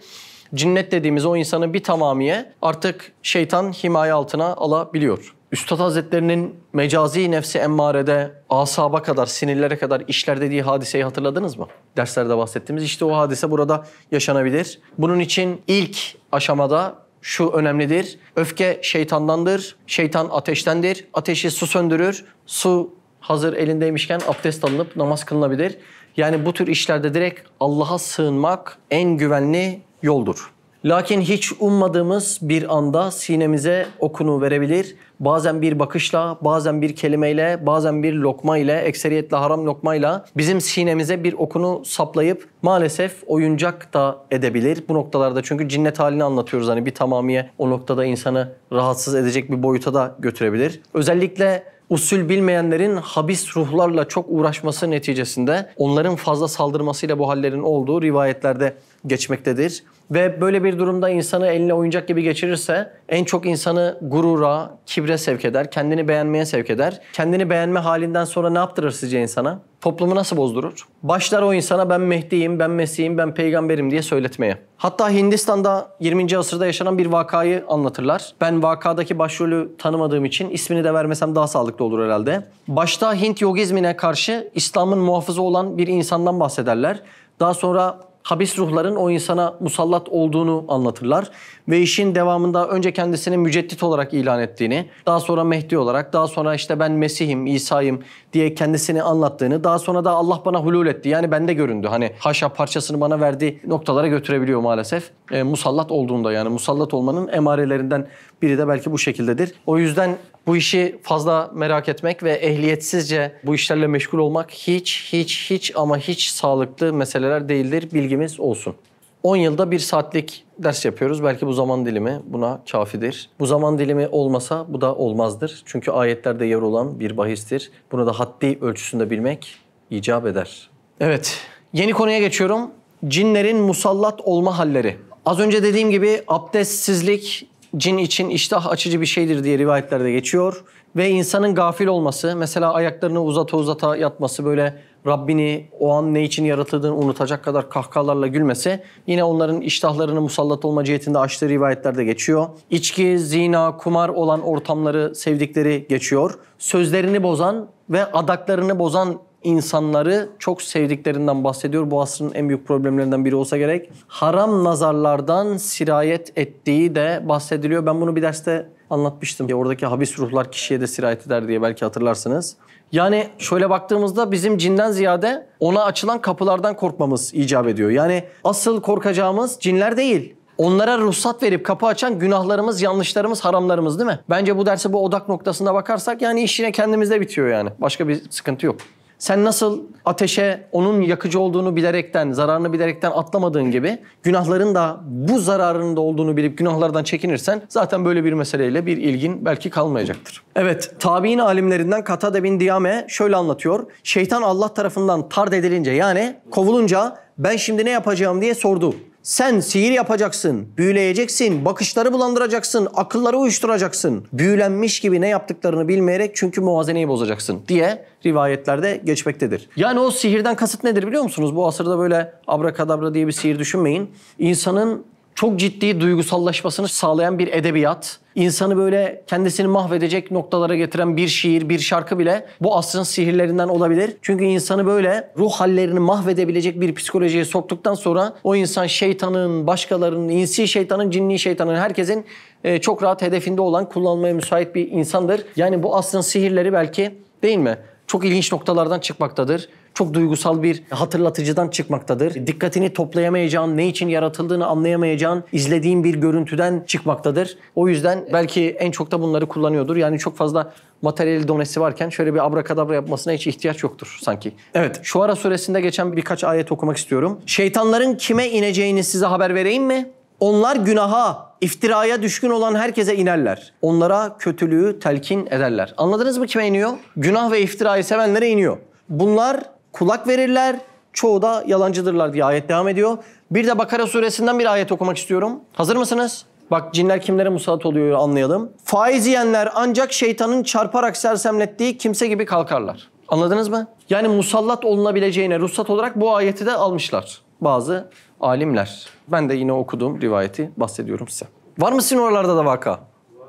cinnet dediğimiz o insanı bir tamamiye artık şeytan himaye altına alabiliyor. Üstad Hazretlerinin mecazi nefsi emmarede asaba kadar, sinirlere kadar işler dediği hadiseyi hatırladınız mı? Derslerde bahsettiğimiz işte o hadise burada yaşanabilir. Bunun için ilk aşamada şu önemlidir. Öfke şeytandandır, şeytan ateştendir. Ateşi su söndürür, su hazır elindeymişken abdest alınıp namaz kılınabilir. Yani bu tür işlerde direkt Allah'a sığınmak en güvenli yoldur. Lakin hiç ummadığımız bir anda sinemize okunu verebilir. Bazen bir bakışla, bazen bir kelimeyle, bazen bir lokma ile, ekseriyetle haram lokmayla bizim sinemize bir okunu saplayıp maalesef oyuncak da edebilir. Bu noktalarda çünkü cinnet halini anlatıyoruz. Hani bir tamamiye o noktada insanı rahatsız edecek bir boyuta da götürebilir. Özellikle usul bilmeyenlerin habis ruhlarla çok uğraşması neticesinde onların fazla saldırmasıyla bu hallerin olduğu rivayetlerde geçmektedir. Ve böyle bir durumda insanı eline oyuncak gibi geçirirse en çok insanı gurura, kibre sevk eder, kendini beğenmeye sevk eder. Kendini beğenme halinden sonra ne yaptırır sizce insana? Toplumu nasıl bozdurur? Başlar o insana ben Mehdi'yim, ben Mesih'im, ben peygamberim diye söyletmeye. Hatta Hindistan'da 20. asırda yaşanan bir vakayı anlatırlar. Ben vakadaki başrolü tanımadığım için ismini de vermesem daha sağlıklı olur herhalde. Başta Hint yogizmine karşı İslam'ın muhafızı olan bir insandan bahsederler. Daha sonra habis ruhların o insana musallat olduğunu anlatırlar. Ve işin devamında önce kendisini müceddit olarak ilan ettiğini, daha sonra Mehdi olarak, daha sonra işte ben Mesih'im, İsa'yım diye kendisini anlattığını, daha sonra da Allah bana hulul etti yani bende göründü. Hani haşa parçasını bana verdi noktalara götürebiliyor maalesef. E, musallat olduğunda yani musallat olmanın emarelerinden biri de belki bu şekildedir. O yüzden bu işi fazla merak etmek ve ehliyetsizce bu işlerle meşgul olmak hiç hiç hiç ama hiç sağlıklı meseleler değildir. Bilgimiz olsun. 10 yılda bir saatlik ders yapıyoruz. Belki bu zaman dilimi buna kafidir. Bu zaman dilimi olmasa bu da olmazdır. Çünkü ayetlerde yer olan bir bahistir. Bunu da haddi ölçüsünde bilmek icap eder. Evet, yeni konuya geçiyorum. Cinlerin musallat olma halleri. Az önce dediğim gibi abdestsizlik, cin için iştah açıcı bir şeydir diye rivayetlerde geçiyor. Ve insanın gafil olması, mesela ayaklarını uzata uzata yatması, böyle Rabbini o an ne için yaratıldığını unutacak kadar kahkahalarla gülmesi yine onların iştahlarını musallat olma cihetinde açtığı rivayetlerde geçiyor. İçki, zina, kumar olan ortamları sevdikleri geçiyor. Sözlerini bozan ve adaklarını bozan insanları çok sevdiklerinden bahsediyor. Bu asrın en büyük problemlerinden biri olsa gerek. Haram nazarlardan sirayet ettiği de bahsediliyor. Ben bunu bir derste anlatmıştım. Ya oradaki habis ruhlar kişiye de sirayet eder diye belki hatırlarsınız. Yani şöyle baktığımızda bizim cinden ziyade ona açılan kapılardan korkmamız icap ediyor. Yani asıl korkacağımız cinler değil. Onlara ruhsat verip kapı açan günahlarımız, yanlışlarımız, haramlarımız değil mi? Bence bu derse bu odak noktasında bakarsak yani işine yine kendimizde bitiyor yani. Başka bir sıkıntı yok. Sen nasıl ateşe onun yakıcı olduğunu bilerekten, zararını bilerekten atlamadığın gibi günahların da bu zararının da olduğunu bilip günahlardan çekinirsen zaten böyle bir meseleyle bir ilgin belki kalmayacaktır. Evet, tabi'in alimlerinden Katada bin Diyame şöyle anlatıyor. Şeytan Allah tarafından tard edilince yani kovulunca ben şimdi ne yapacağım diye sordu. Sen sihir yapacaksın, büyüleyeceksin, bakışları bulandıracaksın, akılları uyuşturacaksın. Büyülenmiş gibi ne yaptıklarını bilmeyerek çünkü muvazeneyi bozacaksın diye rivayetlerde geçmektedir. Yani o sihirden kasıt nedir biliyor musunuz? Bu asırda böyle abrakadabra diye bir sihir düşünmeyin. İnsanın çok ciddi duygusallaşmasını sağlayan bir edebiyat, insanı böyle kendisini mahvedecek noktalara getiren bir şiir, bir şarkı bile bu asrın sihirlerinden olabilir. Çünkü insanı böyle ruh hallerini mahvedebilecek bir psikolojiye soktuktan sonra o insan şeytanın, başkalarının, insi şeytanın, cinni şeytanın, herkesin e, çok rahat hedefinde olan kullanmaya müsait bir insandır. Yani bu asrın sihirleri belki değil mi? çok ilginç noktalardan çıkmaktadır. Çok duygusal bir hatırlatıcıdan çıkmaktadır. Dikkatini toplayamayacağın, ne için yaratıldığını anlayamayacağın, izlediğin bir görüntüden çıkmaktadır. O yüzden belki en çok da bunları kullanıyordur. Yani çok fazla materyal donesi varken şöyle bir abrakadabra yapmasına hiç ihtiyaç yoktur sanki. Evet, şu ara suresinde geçen birkaç ayet okumak istiyorum. Şeytanların kime ineceğini size haber vereyim mi? Onlar günaha, iftiraya düşkün olan herkese inerler. Onlara kötülüğü telkin ederler. Anladınız mı kime iniyor? Günah ve iftirayı sevenlere iniyor. Bunlar kulak verirler, çoğu da yalancıdırlar diye ayet devam ediyor. Bir de Bakara suresinden bir ayet okumak istiyorum. Hazır mısınız? Bak cinler kimlere musallat oluyor anlayalım. Faiz yiyenler ancak şeytanın çarparak sersemlettiği kimse gibi kalkarlar. Anladınız mı? Yani musallat olunabileceğine ruhsat olarak bu ayeti de almışlar bazı alimler. Ben de yine okuduğum rivayeti bahsediyorum size. Var mı sizin oralarda da vaka? Var, var.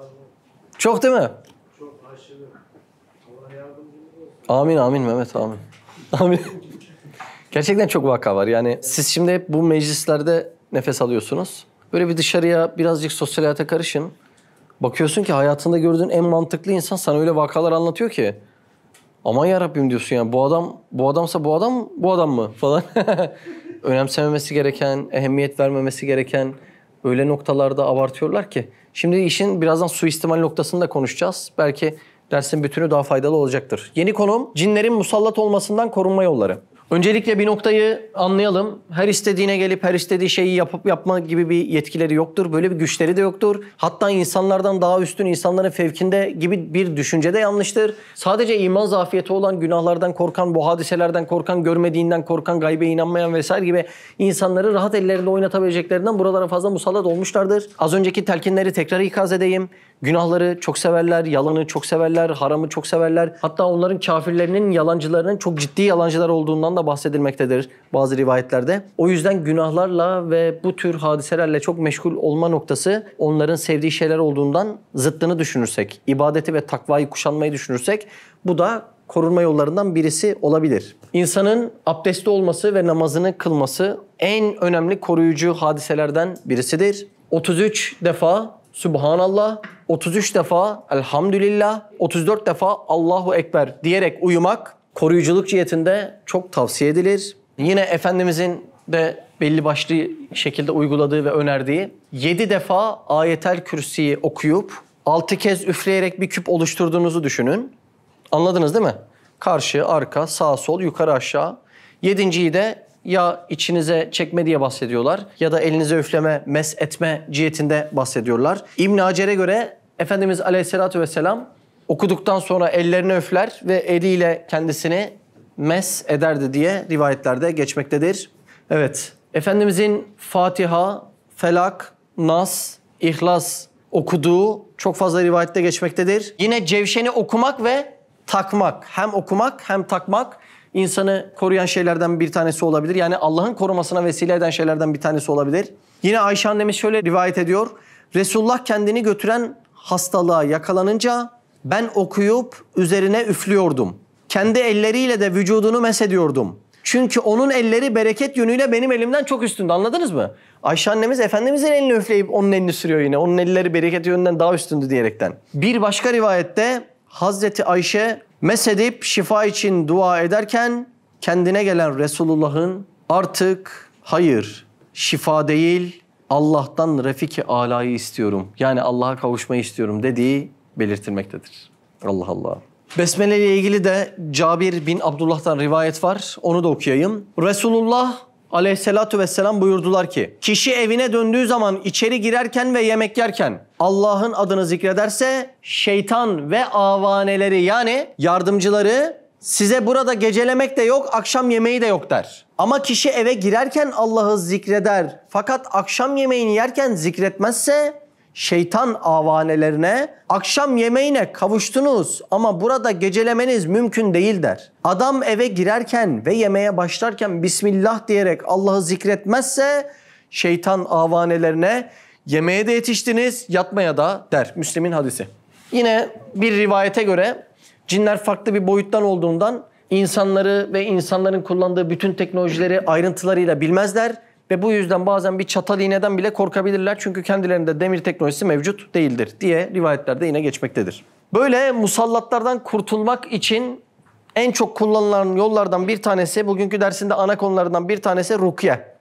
Çok değil mi? Çok aşırı. Allah yardımcınız olsun. Amin amin Mehmet amin. Amin. Gerçekten çok vaka var. Yani siz şimdi hep bu meclislerde nefes alıyorsunuz. Böyle bir dışarıya birazcık sosyal hayata karışın. Bakıyorsun ki hayatında gördüğün en mantıklı insan sana öyle vakalar anlatıyor ki. Aman ya Rabbim diyorsun yani bu adam bu adamsa bu adam bu adam mı falan. önemsememesi gereken, ehemmiyet vermemesi gereken öyle noktalarda abartıyorlar ki. Şimdi işin birazdan suistimal noktasını da konuşacağız. Belki dersin bütünü daha faydalı olacaktır. Yeni konum cinlerin musallat olmasından korunma yolları. Öncelikle bir noktayı anlayalım. Her istediğine gelip her istediği şeyi yapıp yapma gibi bir yetkileri yoktur. Böyle bir güçleri de yoktur. Hatta insanlardan daha üstün, insanların fevkinde gibi bir düşünce de yanlıştır. Sadece iman zafiyeti olan, günahlardan korkan, bu hadiselerden korkan, görmediğinden korkan, gaybe inanmayan vesaire gibi insanları rahat ellerinde oynatabileceklerinden buralara fazla musallat olmuşlardır. Az önceki telkinleri tekrar ikaz edeyim. Günahları çok severler, yalanı çok severler, haramı çok severler. Hatta onların kafirlerinin yalancılarının çok ciddi yalancılar olduğundan da bahsedilmektedir bazı rivayetlerde. O yüzden günahlarla ve bu tür hadiselerle çok meşgul olma noktası onların sevdiği şeyler olduğundan zıttını düşünürsek, ibadeti ve takvayı kuşanmayı düşünürsek bu da korunma yollarından birisi olabilir. İnsanın abdestli olması ve namazını kılması en önemli koruyucu hadiselerden birisidir. 33 defa Subhanallah, 33 defa elhamdülillah, 34 defa Allahu Ekber diyerek uyumak koruyuculuk cihetinde çok tavsiye edilir. Yine Efendimizin de belli başlı şekilde uyguladığı ve önerdiği 7 defa ayetel kürsiyi okuyup 6 kez üfleyerek bir küp oluşturduğunuzu düşünün. Anladınız değil mi? Karşı, arka, sağ, sol, yukarı, aşağı. Yedinciyi de ya içinize çekme diye bahsediyorlar ya da elinize üfleme, mes etme cihetinde bahsediyorlar. İbn Hacer'e göre Efendimiz Aleyhisselatü Vesselam okuduktan sonra ellerini öfler ve eliyle kendisini mes ederdi diye rivayetlerde geçmektedir. Evet, Efendimizin Fatiha, Felak, Nas, İhlas okuduğu çok fazla rivayette geçmektedir. Yine cevşeni okumak ve takmak, hem okumak hem takmak insanı koruyan şeylerden bir tanesi olabilir. Yani Allah'ın korumasına vesile eden şeylerden bir tanesi olabilir. Yine Ayşe annemiz şöyle rivayet ediyor. Resulullah kendini götüren hastalığa yakalanınca ben okuyup üzerine üflüyordum. Kendi elleriyle de vücudunu mesediyordum. Çünkü onun elleri bereket yönüyle benim elimden çok üstünde anladınız mı? Ayşe annemiz Efendimizin elini üfleyip onun elini sürüyor yine. Onun elleri bereket yönünden daha üstündü diyerekten. Bir başka rivayette Hazreti Ayşe mesedip şifa için dua ederken kendine gelen Resulullah'ın artık hayır şifa değil Allah'tan refiki alayı istiyorum. Yani Allah'a kavuşmayı istiyorum dediği belirtilmektedir. Allah Allah. Besmele ile ilgili de Cabir bin Abdullah'tan rivayet var. Onu da okuyayım. Resulullah aleyhissalatu vesselam buyurdular ki kişi evine döndüğü zaman içeri girerken ve yemek yerken Allah'ın adını zikrederse şeytan ve avaneleri yani yardımcıları size burada gecelemek de yok, akşam yemeği de yok der. Ama kişi eve girerken Allah'ı zikreder fakat akşam yemeğini yerken zikretmezse şeytan avanelerine akşam yemeğine kavuştunuz ama burada gecelemeniz mümkün değil der. Adam eve girerken ve yemeğe başlarken Bismillah diyerek Allah'ı zikretmezse şeytan avanelerine yemeğe de yetiştiniz yatmaya da der. Müslim'in hadisi. Yine bir rivayete göre cinler farklı bir boyuttan olduğundan insanları ve insanların kullandığı bütün teknolojileri ayrıntılarıyla bilmezler. Ve bu yüzden bazen bir çatal iğneden bile korkabilirler çünkü kendilerinde demir teknolojisi mevcut değildir diye rivayetlerde yine geçmektedir. Böyle musallatlardan kurtulmak için en çok kullanılan yollardan bir tanesi, bugünkü dersinde ana konulardan bir tanesi rukiye.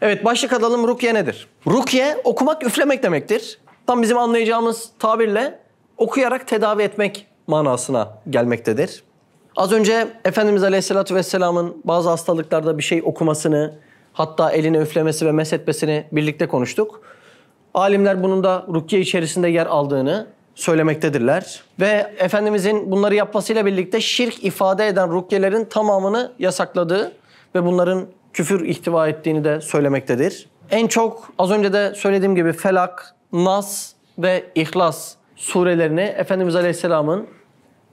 Evet başlık alalım rukiye nedir? Rukiye okumak üflemek demektir. Tam bizim anlayacağımız tabirle okuyarak tedavi etmek manasına gelmektedir. Az önce Efendimiz Aleyhisselatü Vesselam'ın bazı hastalıklarda bir şey okumasını, Hatta elini üflemesi ve meshetmesini birlikte konuştuk. Alimler bunun da rukye içerisinde yer aldığını söylemektedirler. Ve Efendimizin bunları yapmasıyla birlikte şirk ifade eden rukiyelerin tamamını yasakladığı ve bunların küfür ihtiva ettiğini de söylemektedir. En çok az önce de söylediğim gibi Felak, Nas ve İhlas surelerini Efendimiz Aleyhisselam'ın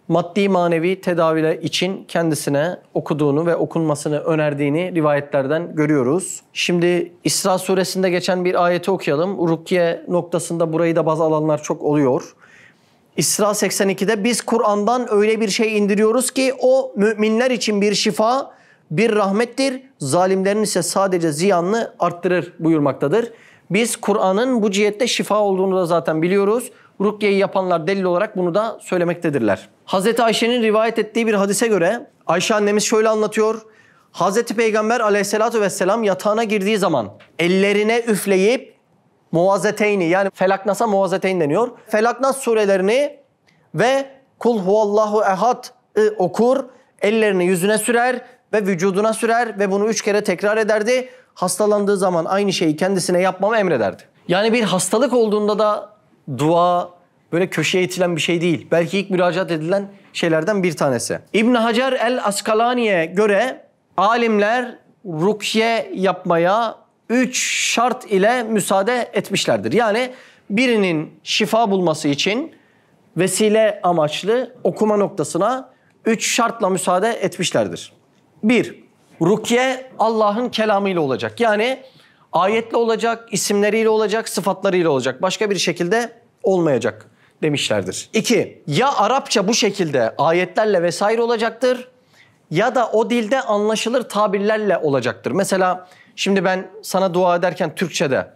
maddi manevi tedaviler için kendisine okuduğunu ve okunmasını önerdiğini rivayetlerden görüyoruz. Şimdi İsra suresinde geçen bir ayeti okuyalım. Rukiye noktasında burayı da baz alanlar çok oluyor. İsra 82'de biz Kur'an'dan öyle bir şey indiriyoruz ki o müminler için bir şifa, bir rahmettir. Zalimlerin ise sadece ziyanını arttırır buyurmaktadır. Biz Kur'an'ın bu cihette şifa olduğunu da zaten biliyoruz. Rukiye'yi yapanlar delil olarak bunu da söylemektedirler. Hz. Ayşe'nin rivayet ettiği bir hadise göre Ayşe annemiz şöyle anlatıyor. Hz. Peygamber aleyhissalatü vesselam yatağına girdiği zaman ellerine üfleyip muazzeteyni yani felaknasa muazzeteyn deniyor. Felaknas surelerini ve kul huvallahu ehad okur, ellerini yüzüne sürer ve vücuduna sürer ve bunu üç kere tekrar ederdi. Hastalandığı zaman aynı şeyi kendisine yapmamı emrederdi. Yani bir hastalık olduğunda da dua böyle köşeye itilen bir şey değil. Belki ilk müracaat edilen şeylerden bir tanesi. İbn Hacer el Askalani'ye göre alimler rukye yapmaya üç şart ile müsaade etmişlerdir. Yani birinin şifa bulması için vesile amaçlı okuma noktasına üç şartla müsaade etmişlerdir. Bir, rukye Allah'ın kelamıyla olacak. Yani Ayetle olacak, isimleriyle olacak, sıfatlarıyla olacak. Başka bir şekilde olmayacak demişlerdir. İki, ya Arapça bu şekilde ayetlerle vesaire olacaktır ya da o dilde anlaşılır tabirlerle olacaktır. Mesela şimdi ben sana dua ederken Türkçe'de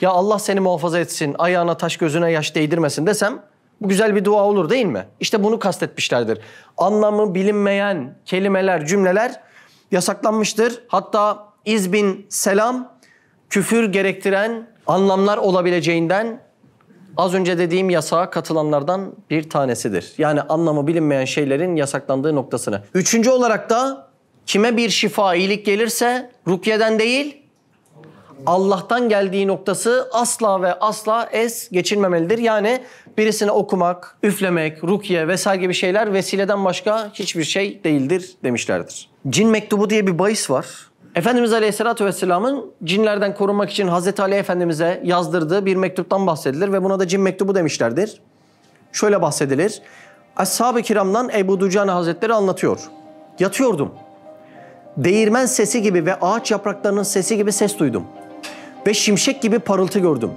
ya Allah seni muhafaza etsin, ayağına taş gözüne yaş değdirmesin desem bu güzel bir dua olur değil mi? İşte bunu kastetmişlerdir. Anlamı bilinmeyen kelimeler, cümleler yasaklanmıştır. Hatta İz bin Selam küfür gerektiren anlamlar olabileceğinden az önce dediğim yasağa katılanlardan bir tanesidir. Yani anlamı bilinmeyen şeylerin yasaklandığı noktasını. Üçüncü olarak da kime bir şifa, iyilik gelirse rukyeden değil Allah'tan geldiği noktası asla ve asla es geçilmemelidir. Yani birisine okumak, üflemek, rukiye vesaire gibi şeyler vesileden başka hiçbir şey değildir demişlerdir. Cin mektubu diye bir bahis var. Efendimiz Aleyhisselatü Vesselam'ın cinlerden korunmak için Hazreti Ali Efendimiz'e yazdırdığı bir mektuptan bahsedilir ve buna da cin mektubu demişlerdir. Şöyle bahsedilir. Ashab-ı kiramdan Ebu Ducane Hazretleri anlatıyor. Yatıyordum. Değirmen sesi gibi ve ağaç yapraklarının sesi gibi ses duydum. Ve şimşek gibi parıltı gördüm.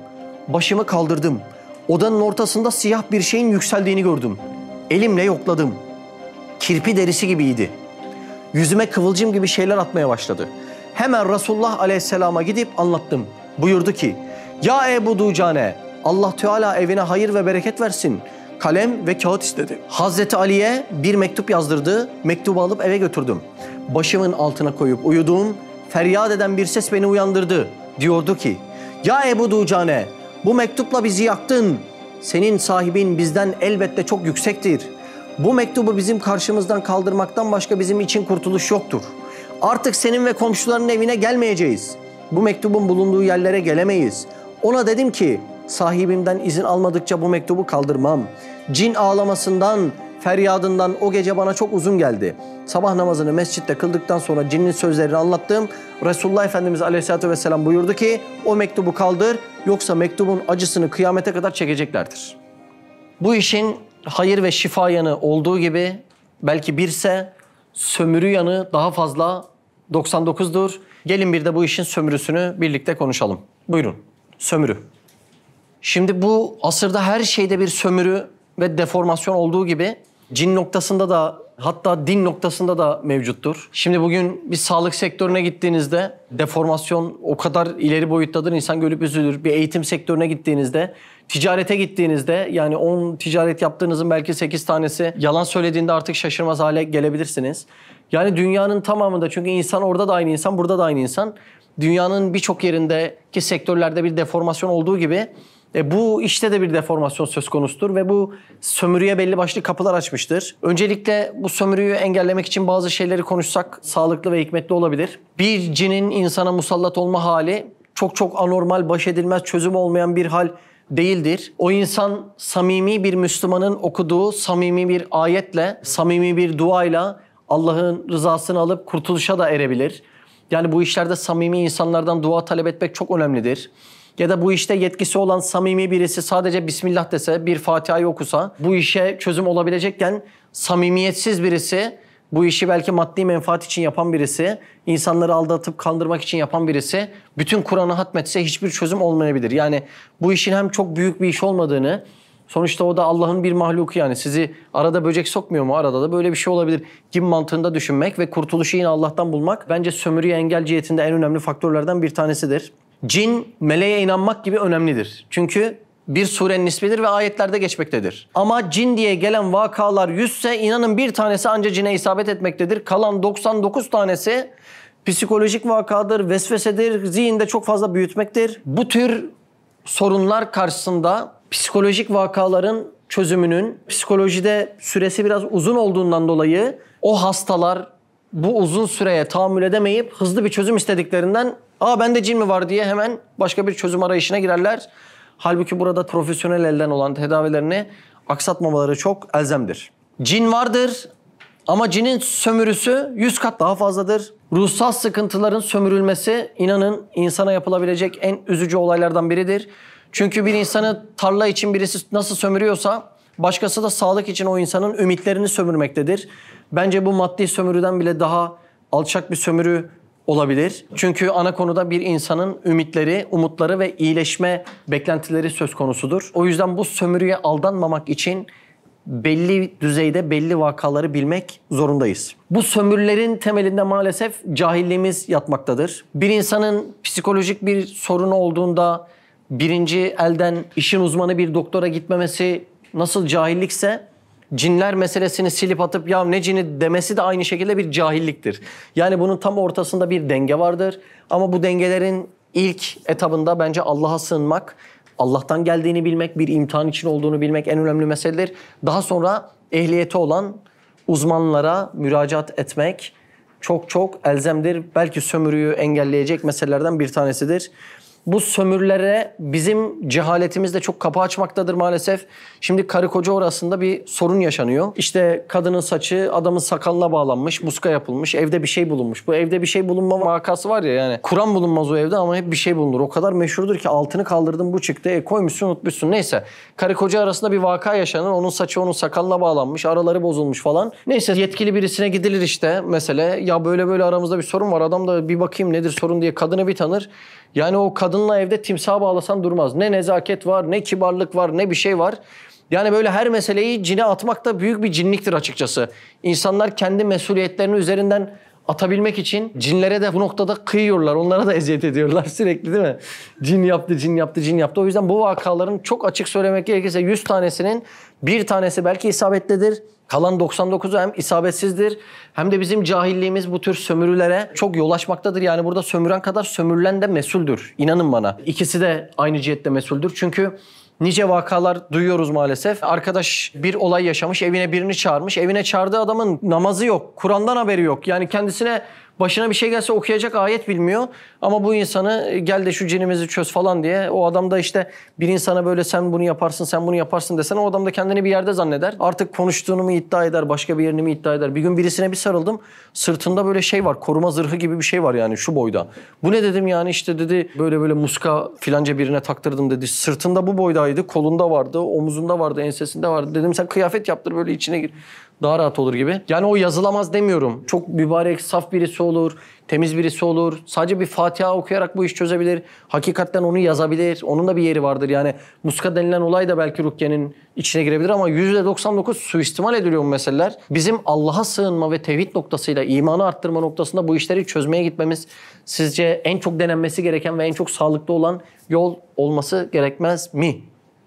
Başımı kaldırdım. Odanın ortasında siyah bir şeyin yükseldiğini gördüm. Elimle yokladım. Kirpi derisi gibiydi. Yüzüme kıvılcım gibi şeyler atmaya başladı.'' hemen Resulullah aleyhisselama gidip anlattım. Buyurdu ki, Ya Ebu Ducane, Allah Teala evine hayır ve bereket versin. Kalem ve kağıt istedi. Hazreti Ali'ye bir mektup yazdırdı. Mektubu alıp eve götürdüm. Başımın altına koyup uyuduğum feryat eden bir ses beni uyandırdı. Diyordu ki, Ya Ebu Ducane, bu mektupla bizi yaktın. Senin sahibin bizden elbette çok yüksektir. Bu mektubu bizim karşımızdan kaldırmaktan başka bizim için kurtuluş yoktur.'' Artık senin ve komşuların evine gelmeyeceğiz. Bu mektubun bulunduğu yerlere gelemeyiz. Ona dedim ki sahibimden izin almadıkça bu mektubu kaldırmam. Cin ağlamasından, feryadından o gece bana çok uzun geldi. Sabah namazını mescitte kıldıktan sonra cinnin sözlerini anlattım. Resulullah Efendimiz Aleyhisselatü Vesselam buyurdu ki o mektubu kaldır yoksa mektubun acısını kıyamete kadar çekeceklerdir. Bu işin hayır ve şifa yanı olduğu gibi belki birse sömürü yanı daha fazla 99'dur. Gelin bir de bu işin sömürüsünü birlikte konuşalım. Buyurun. Sömürü. Şimdi bu asırda her şeyde bir sömürü ve deformasyon olduğu gibi cin noktasında da hatta din noktasında da mevcuttur. Şimdi bugün bir sağlık sektörüne gittiğinizde deformasyon o kadar ileri boyuttadır insan görüp üzülür. Bir eğitim sektörüne gittiğinizde Ticarete gittiğinizde yani 10 ticaret yaptığınızın belki 8 tanesi yalan söylediğinde artık şaşırmaz hale gelebilirsiniz. Yani dünyanın tamamında çünkü insan orada da aynı insan, burada da aynı insan. Dünyanın birçok yerindeki sektörlerde bir deformasyon olduğu gibi e, bu işte de bir deformasyon söz konusudur ve bu sömürüye belli başlı kapılar açmıştır. Öncelikle bu sömürüyü engellemek için bazı şeyleri konuşsak sağlıklı ve hikmetli olabilir. Bir cinin insana musallat olma hali çok çok anormal, baş edilmez, çözüm olmayan bir hal değildir. O insan samimi bir Müslümanın okuduğu samimi bir ayetle, samimi bir duayla Allah'ın rızasını alıp kurtuluşa da erebilir. Yani bu işlerde samimi insanlardan dua talep etmek çok önemlidir. Ya da bu işte yetkisi olan samimi birisi sadece Bismillah dese, bir Fatiha'yı okusa bu işe çözüm olabilecekken samimiyetsiz birisi bu işi belki maddi menfaat için yapan birisi, insanları aldatıp kandırmak için yapan birisi bütün Kur'an'ı hatmetse hiçbir çözüm olmayabilir. Yani bu işin hem çok büyük bir iş olmadığını, sonuçta o da Allah'ın bir mahluku yani sizi arada böcek sokmuyor mu? Arada da böyle bir şey olabilir gibi mantığında düşünmek ve kurtuluşu yine Allah'tan bulmak bence sömürüye engel cihetinde en önemli faktörlerden bir tanesidir. Cin, meleğe inanmak gibi önemlidir. Çünkü bir surenin ismidir ve ayetlerde geçmektedir. Ama cin diye gelen vakalar 100 inanın bir tanesi anca cine isabet etmektedir. Kalan 99 tanesi psikolojik vakadır, vesvesedir, zihinde çok fazla büyütmektir. Bu tür sorunlar karşısında psikolojik vakaların çözümünün psikolojide süresi biraz uzun olduğundan dolayı o hastalar bu uzun süreye tahammül edemeyip hızlı bir çözüm istediklerinden ''Aa bende cin mi var?'' diye hemen başka bir çözüm arayışına girerler. Halbuki burada profesyonel elden olan tedavilerini aksatmamaları çok elzemdir. Cin vardır ama cinin sömürüsü 100 kat daha fazladır. Ruhsal sıkıntıların sömürülmesi inanın insana yapılabilecek en üzücü olaylardan biridir. Çünkü bir insanı tarla için birisi nasıl sömürüyorsa başkası da sağlık için o insanın ümitlerini sömürmektedir. Bence bu maddi sömürüden bile daha alçak bir sömürü olabilir. Çünkü ana konuda bir insanın ümitleri, umutları ve iyileşme beklentileri söz konusudur. O yüzden bu sömürüye aldanmamak için belli düzeyde belli vakaları bilmek zorundayız. Bu sömürülerin temelinde maalesef cahilliğimiz yatmaktadır. Bir insanın psikolojik bir sorunu olduğunda birinci elden işin uzmanı bir doktora gitmemesi nasıl cahillikse cinler meselesini silip atıp ya ne cini demesi de aynı şekilde bir cahilliktir. Yani bunun tam ortasında bir denge vardır. Ama bu dengelerin ilk etabında bence Allah'a sığınmak, Allah'tan geldiğini bilmek, bir imtihan için olduğunu bilmek en önemli meseledir. Daha sonra ehliyeti olan uzmanlara müracaat etmek çok çok elzemdir. Belki sömürüyü engelleyecek meselelerden bir tanesidir bu sömürlere bizim cehaletimiz de çok kapı açmaktadır maalesef. Şimdi karı koca orasında bir sorun yaşanıyor. İşte kadının saçı adamın sakalına bağlanmış, muska yapılmış, evde bir şey bulunmuş. Bu evde bir şey bulunma vakası var ya yani. Kur'an bulunmaz o evde ama hep bir şey bulunur. O kadar meşhurdur ki altını kaldırdım bu çıktı. E koymuşsun unutmuşsun neyse. Karı koca arasında bir vaka yaşanır. Onun saçı onun sakalına bağlanmış, araları bozulmuş falan. Neyse yetkili birisine gidilir işte mesele. Ya böyle böyle aramızda bir sorun var. Adam da bir bakayım nedir sorun diye kadını bir tanır. Yani o kadınla evde timsah bağlasan durmaz. Ne nezaket var, ne kibarlık var, ne bir şey var. Yani böyle her meseleyi cine atmak da büyük bir cinliktir açıkçası. İnsanlar kendi mesuliyetlerini üzerinden atabilmek için cinlere de bu noktada kıyıyorlar. Onlara da eziyet ediyorlar sürekli değil mi? Cin yaptı, cin yaptı, cin yaptı. O yüzden bu vakaların çok açık söylemek gerekirse 100 tanesinin bir tanesi belki isabetlidir. Kalan 99'u hem isabetsizdir hem de bizim cahilliğimiz bu tür sömürülere çok yol açmaktadır. Yani burada sömüren kadar sömürülen de mesuldür. İnanın bana. İkisi de aynı cihette mesuldür. Çünkü Nice vakalar duyuyoruz maalesef. Arkadaş bir olay yaşamış, evine birini çağırmış. Evine çağırdığı adamın namazı yok, Kur'an'dan haberi yok. Yani kendisine Başına bir şey gelse okuyacak ayet bilmiyor. Ama bu insanı gel de şu cinimizi çöz falan diye. O adam da işte bir insana böyle sen bunu yaparsın, sen bunu yaparsın desen o adam da kendini bir yerde zanneder. Artık konuştuğunu mu iddia eder, başka bir yerini mi iddia eder. Bir gün birisine bir sarıldım. Sırtında böyle şey var, koruma zırhı gibi bir şey var yani şu boyda. Bu ne dedim yani işte dedi böyle böyle muska filanca birine taktırdım dedi. Sırtında bu boydaydı, kolunda vardı, omuzunda vardı, ensesinde vardı. Dedim sen kıyafet yaptır böyle içine gir daha rahat olur gibi. Yani o yazılamaz demiyorum. Çok mübarek, saf birisi olur, temiz birisi olur. Sadece bir Fatiha okuyarak bu iş çözebilir. Hakikaten onu yazabilir. Onun da bir yeri vardır. Yani muska denilen olay da belki rukyenin içine girebilir ama %99 suistimal ediliyor bu meseleler. Bizim Allah'a sığınma ve tevhid noktasıyla imanı arttırma noktasında bu işleri çözmeye gitmemiz sizce en çok denenmesi gereken ve en çok sağlıklı olan yol olması gerekmez mi?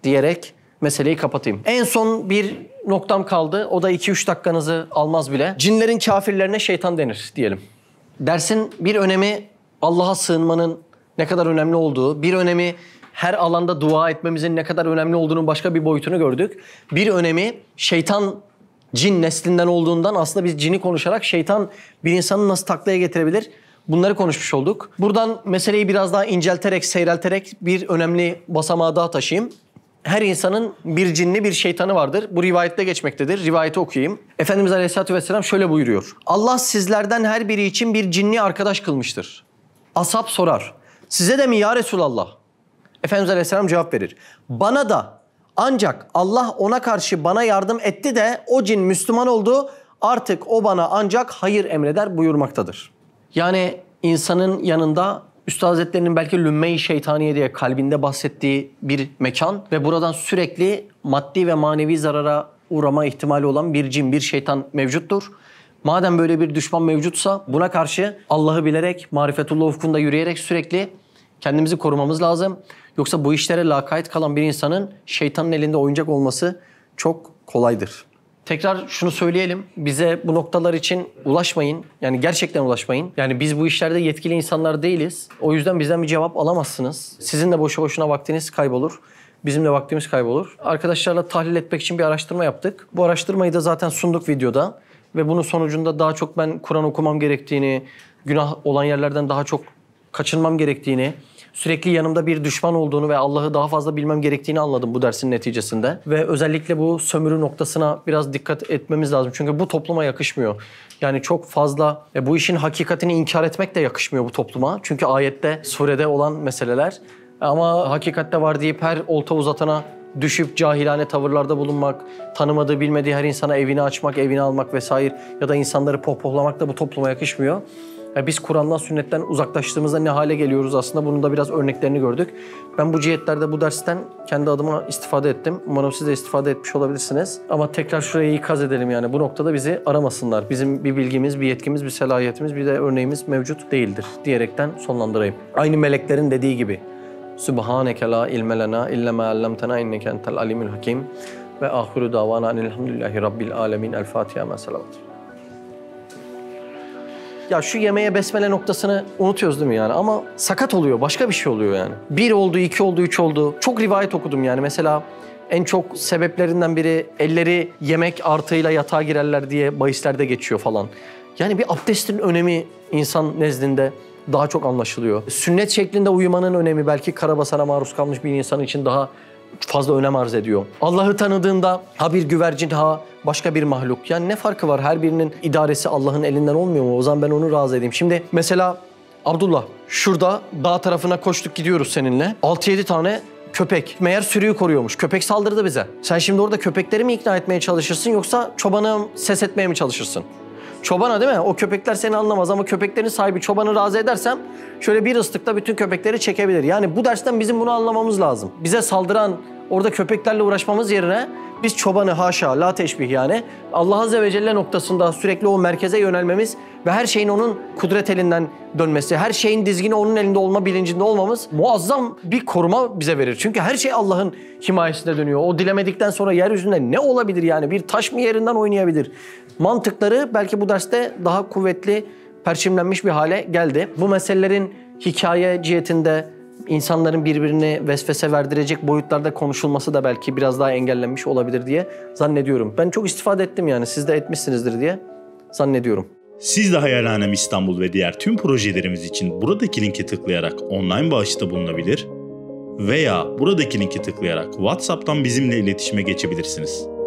diyerek meseleyi kapatayım. En son bir noktam kaldı. O da 2-3 dakikanızı almaz bile. Cinlerin kafirlerine şeytan denir diyelim. Dersin bir önemi Allah'a sığınmanın ne kadar önemli olduğu, bir önemi her alanda dua etmemizin ne kadar önemli olduğunu başka bir boyutunu gördük. Bir önemi şeytan cin neslinden olduğundan aslında biz cini konuşarak şeytan bir insanı nasıl taklaya getirebilir? Bunları konuşmuş olduk. Buradan meseleyi biraz daha incelterek, seyrelterek bir önemli basamağa daha taşıyayım her insanın bir cinli bir şeytanı vardır. Bu rivayette geçmektedir. Rivayeti okuyayım. Efendimiz Aleyhisselatü Vesselam şöyle buyuruyor. Allah sizlerden her biri için bir cinli arkadaş kılmıştır. Asap sorar. Size de mi ya Resulallah? Efendimiz Aleyhisselam cevap verir. Bana da ancak Allah ona karşı bana yardım etti de o cin Müslüman oldu. Artık o bana ancak hayır emreder buyurmaktadır. Yani insanın yanında Üstad Hazretleri'nin belki lümme-i şeytaniye diye kalbinde bahsettiği bir mekan ve buradan sürekli maddi ve manevi zarara uğrama ihtimali olan bir cin, bir şeytan mevcuttur. Madem böyle bir düşman mevcutsa buna karşı Allah'ı bilerek, marifetullah ufkunda yürüyerek sürekli kendimizi korumamız lazım. Yoksa bu işlere lakayt kalan bir insanın şeytanın elinde oyuncak olması çok kolaydır tekrar şunu söyleyelim. Bize bu noktalar için ulaşmayın. Yani gerçekten ulaşmayın. Yani biz bu işlerde yetkili insanlar değiliz. O yüzden bizden bir cevap alamazsınız. Sizin de boşu boşuna vaktiniz kaybolur. Bizim de vaktimiz kaybolur. Arkadaşlarla tahlil etmek için bir araştırma yaptık. Bu araştırmayı da zaten sunduk videoda. Ve bunun sonucunda daha çok ben Kur'an okumam gerektiğini, günah olan yerlerden daha çok kaçınmam gerektiğini, sürekli yanımda bir düşman olduğunu ve Allah'ı daha fazla bilmem gerektiğini anladım bu dersin neticesinde. Ve özellikle bu sömürü noktasına biraz dikkat etmemiz lazım. Çünkü bu topluma yakışmıyor. Yani çok fazla e, bu işin hakikatini inkar etmek de yakışmıyor bu topluma. Çünkü ayette, surede olan meseleler ama hakikatte var deyip her olta uzatana düşüp cahilane tavırlarda bulunmak, tanımadığı bilmediği her insana evini açmak, evini almak vesaire ya da insanları pohpohlamak da bu topluma yakışmıyor. Yani biz Kur'an'dan, sünnetten uzaklaştığımızda ne hale geliyoruz aslında bunun da biraz örneklerini gördük. Ben bu cihetlerde bu dersten kendi adıma istifade ettim. Umarım siz de istifade etmiş olabilirsiniz. Ama tekrar şurayı ikaz edelim yani bu noktada bizi aramasınlar. Bizim bir bilgimiz, bir yetkimiz, bir selahiyetimiz, bir de örneğimiz mevcut değildir diyerekten sonlandırayım. Aynı meleklerin dediği gibi. Sübhaneke la ilme lena illa ma allamtena inneke alimul hakim ve ahiru davana enelhamdülillahi rabbil alemin. El Fatiha ma selamatü. Ya şu yemeğe besmele noktasını unutuyoruz değil mi yani? Ama sakat oluyor, başka bir şey oluyor yani. Bir oldu, iki oldu, üç oldu. Çok rivayet okudum yani. Mesela en çok sebeplerinden biri elleri yemek artıyla yatağa girerler diye bahislerde geçiyor falan. Yani bir abdestin önemi insan nezdinde daha çok anlaşılıyor. Sünnet şeklinde uyumanın önemi belki karabasana maruz kalmış bir insan için daha fazla önem arz ediyor. Allah'ı tanıdığında ha bir güvercin ha başka bir mahluk. Yani ne farkı var? Her birinin idaresi Allah'ın elinden olmuyor mu? O zaman ben onu razı edeyim. Şimdi mesela Abdullah şurada dağ tarafına koştuk gidiyoruz seninle. 6-7 tane köpek. Meğer sürüyü koruyormuş. Köpek saldırdı bize. Sen şimdi orada köpekleri mi ikna etmeye çalışırsın yoksa çobana ses etmeye mi çalışırsın? Çobana değil mi? O köpekler seni anlamaz ama köpeklerin sahibi çobanı razı edersem şöyle bir ıslıkla bütün köpekleri çekebilir. Yani bu dersten bizim bunu anlamamız lazım. Bize saldıran, orada köpeklerle uğraşmamız yerine biz çobanı haşa, la teşbih yani Allah Azze ve Celle noktasında sürekli o merkeze yönelmemiz ve her şeyin onun kudret elinden dönmesi, her şeyin dizgini onun elinde olma bilincinde olmamız muazzam bir koruma bize verir. Çünkü her şey Allah'ın himayesinde dönüyor. O dilemedikten sonra yeryüzünde ne olabilir yani? Bir taş mı yerinden oynayabilir? Mantıkları belki bu derste daha kuvvetli perçimlenmiş bir hale geldi. Bu meselelerin hikaye cihetinde insanların birbirini vesvese verdirecek boyutlarda konuşulması da belki biraz daha engellenmiş olabilir diye zannediyorum. Ben çok istifade ettim yani siz de etmişsinizdir diye zannediyorum. Siz de Hayalhanem İstanbul ve diğer tüm projelerimiz için buradaki linke tıklayarak online bağışta bulunabilir veya buradaki linke tıklayarak WhatsApp'tan bizimle iletişime geçebilirsiniz.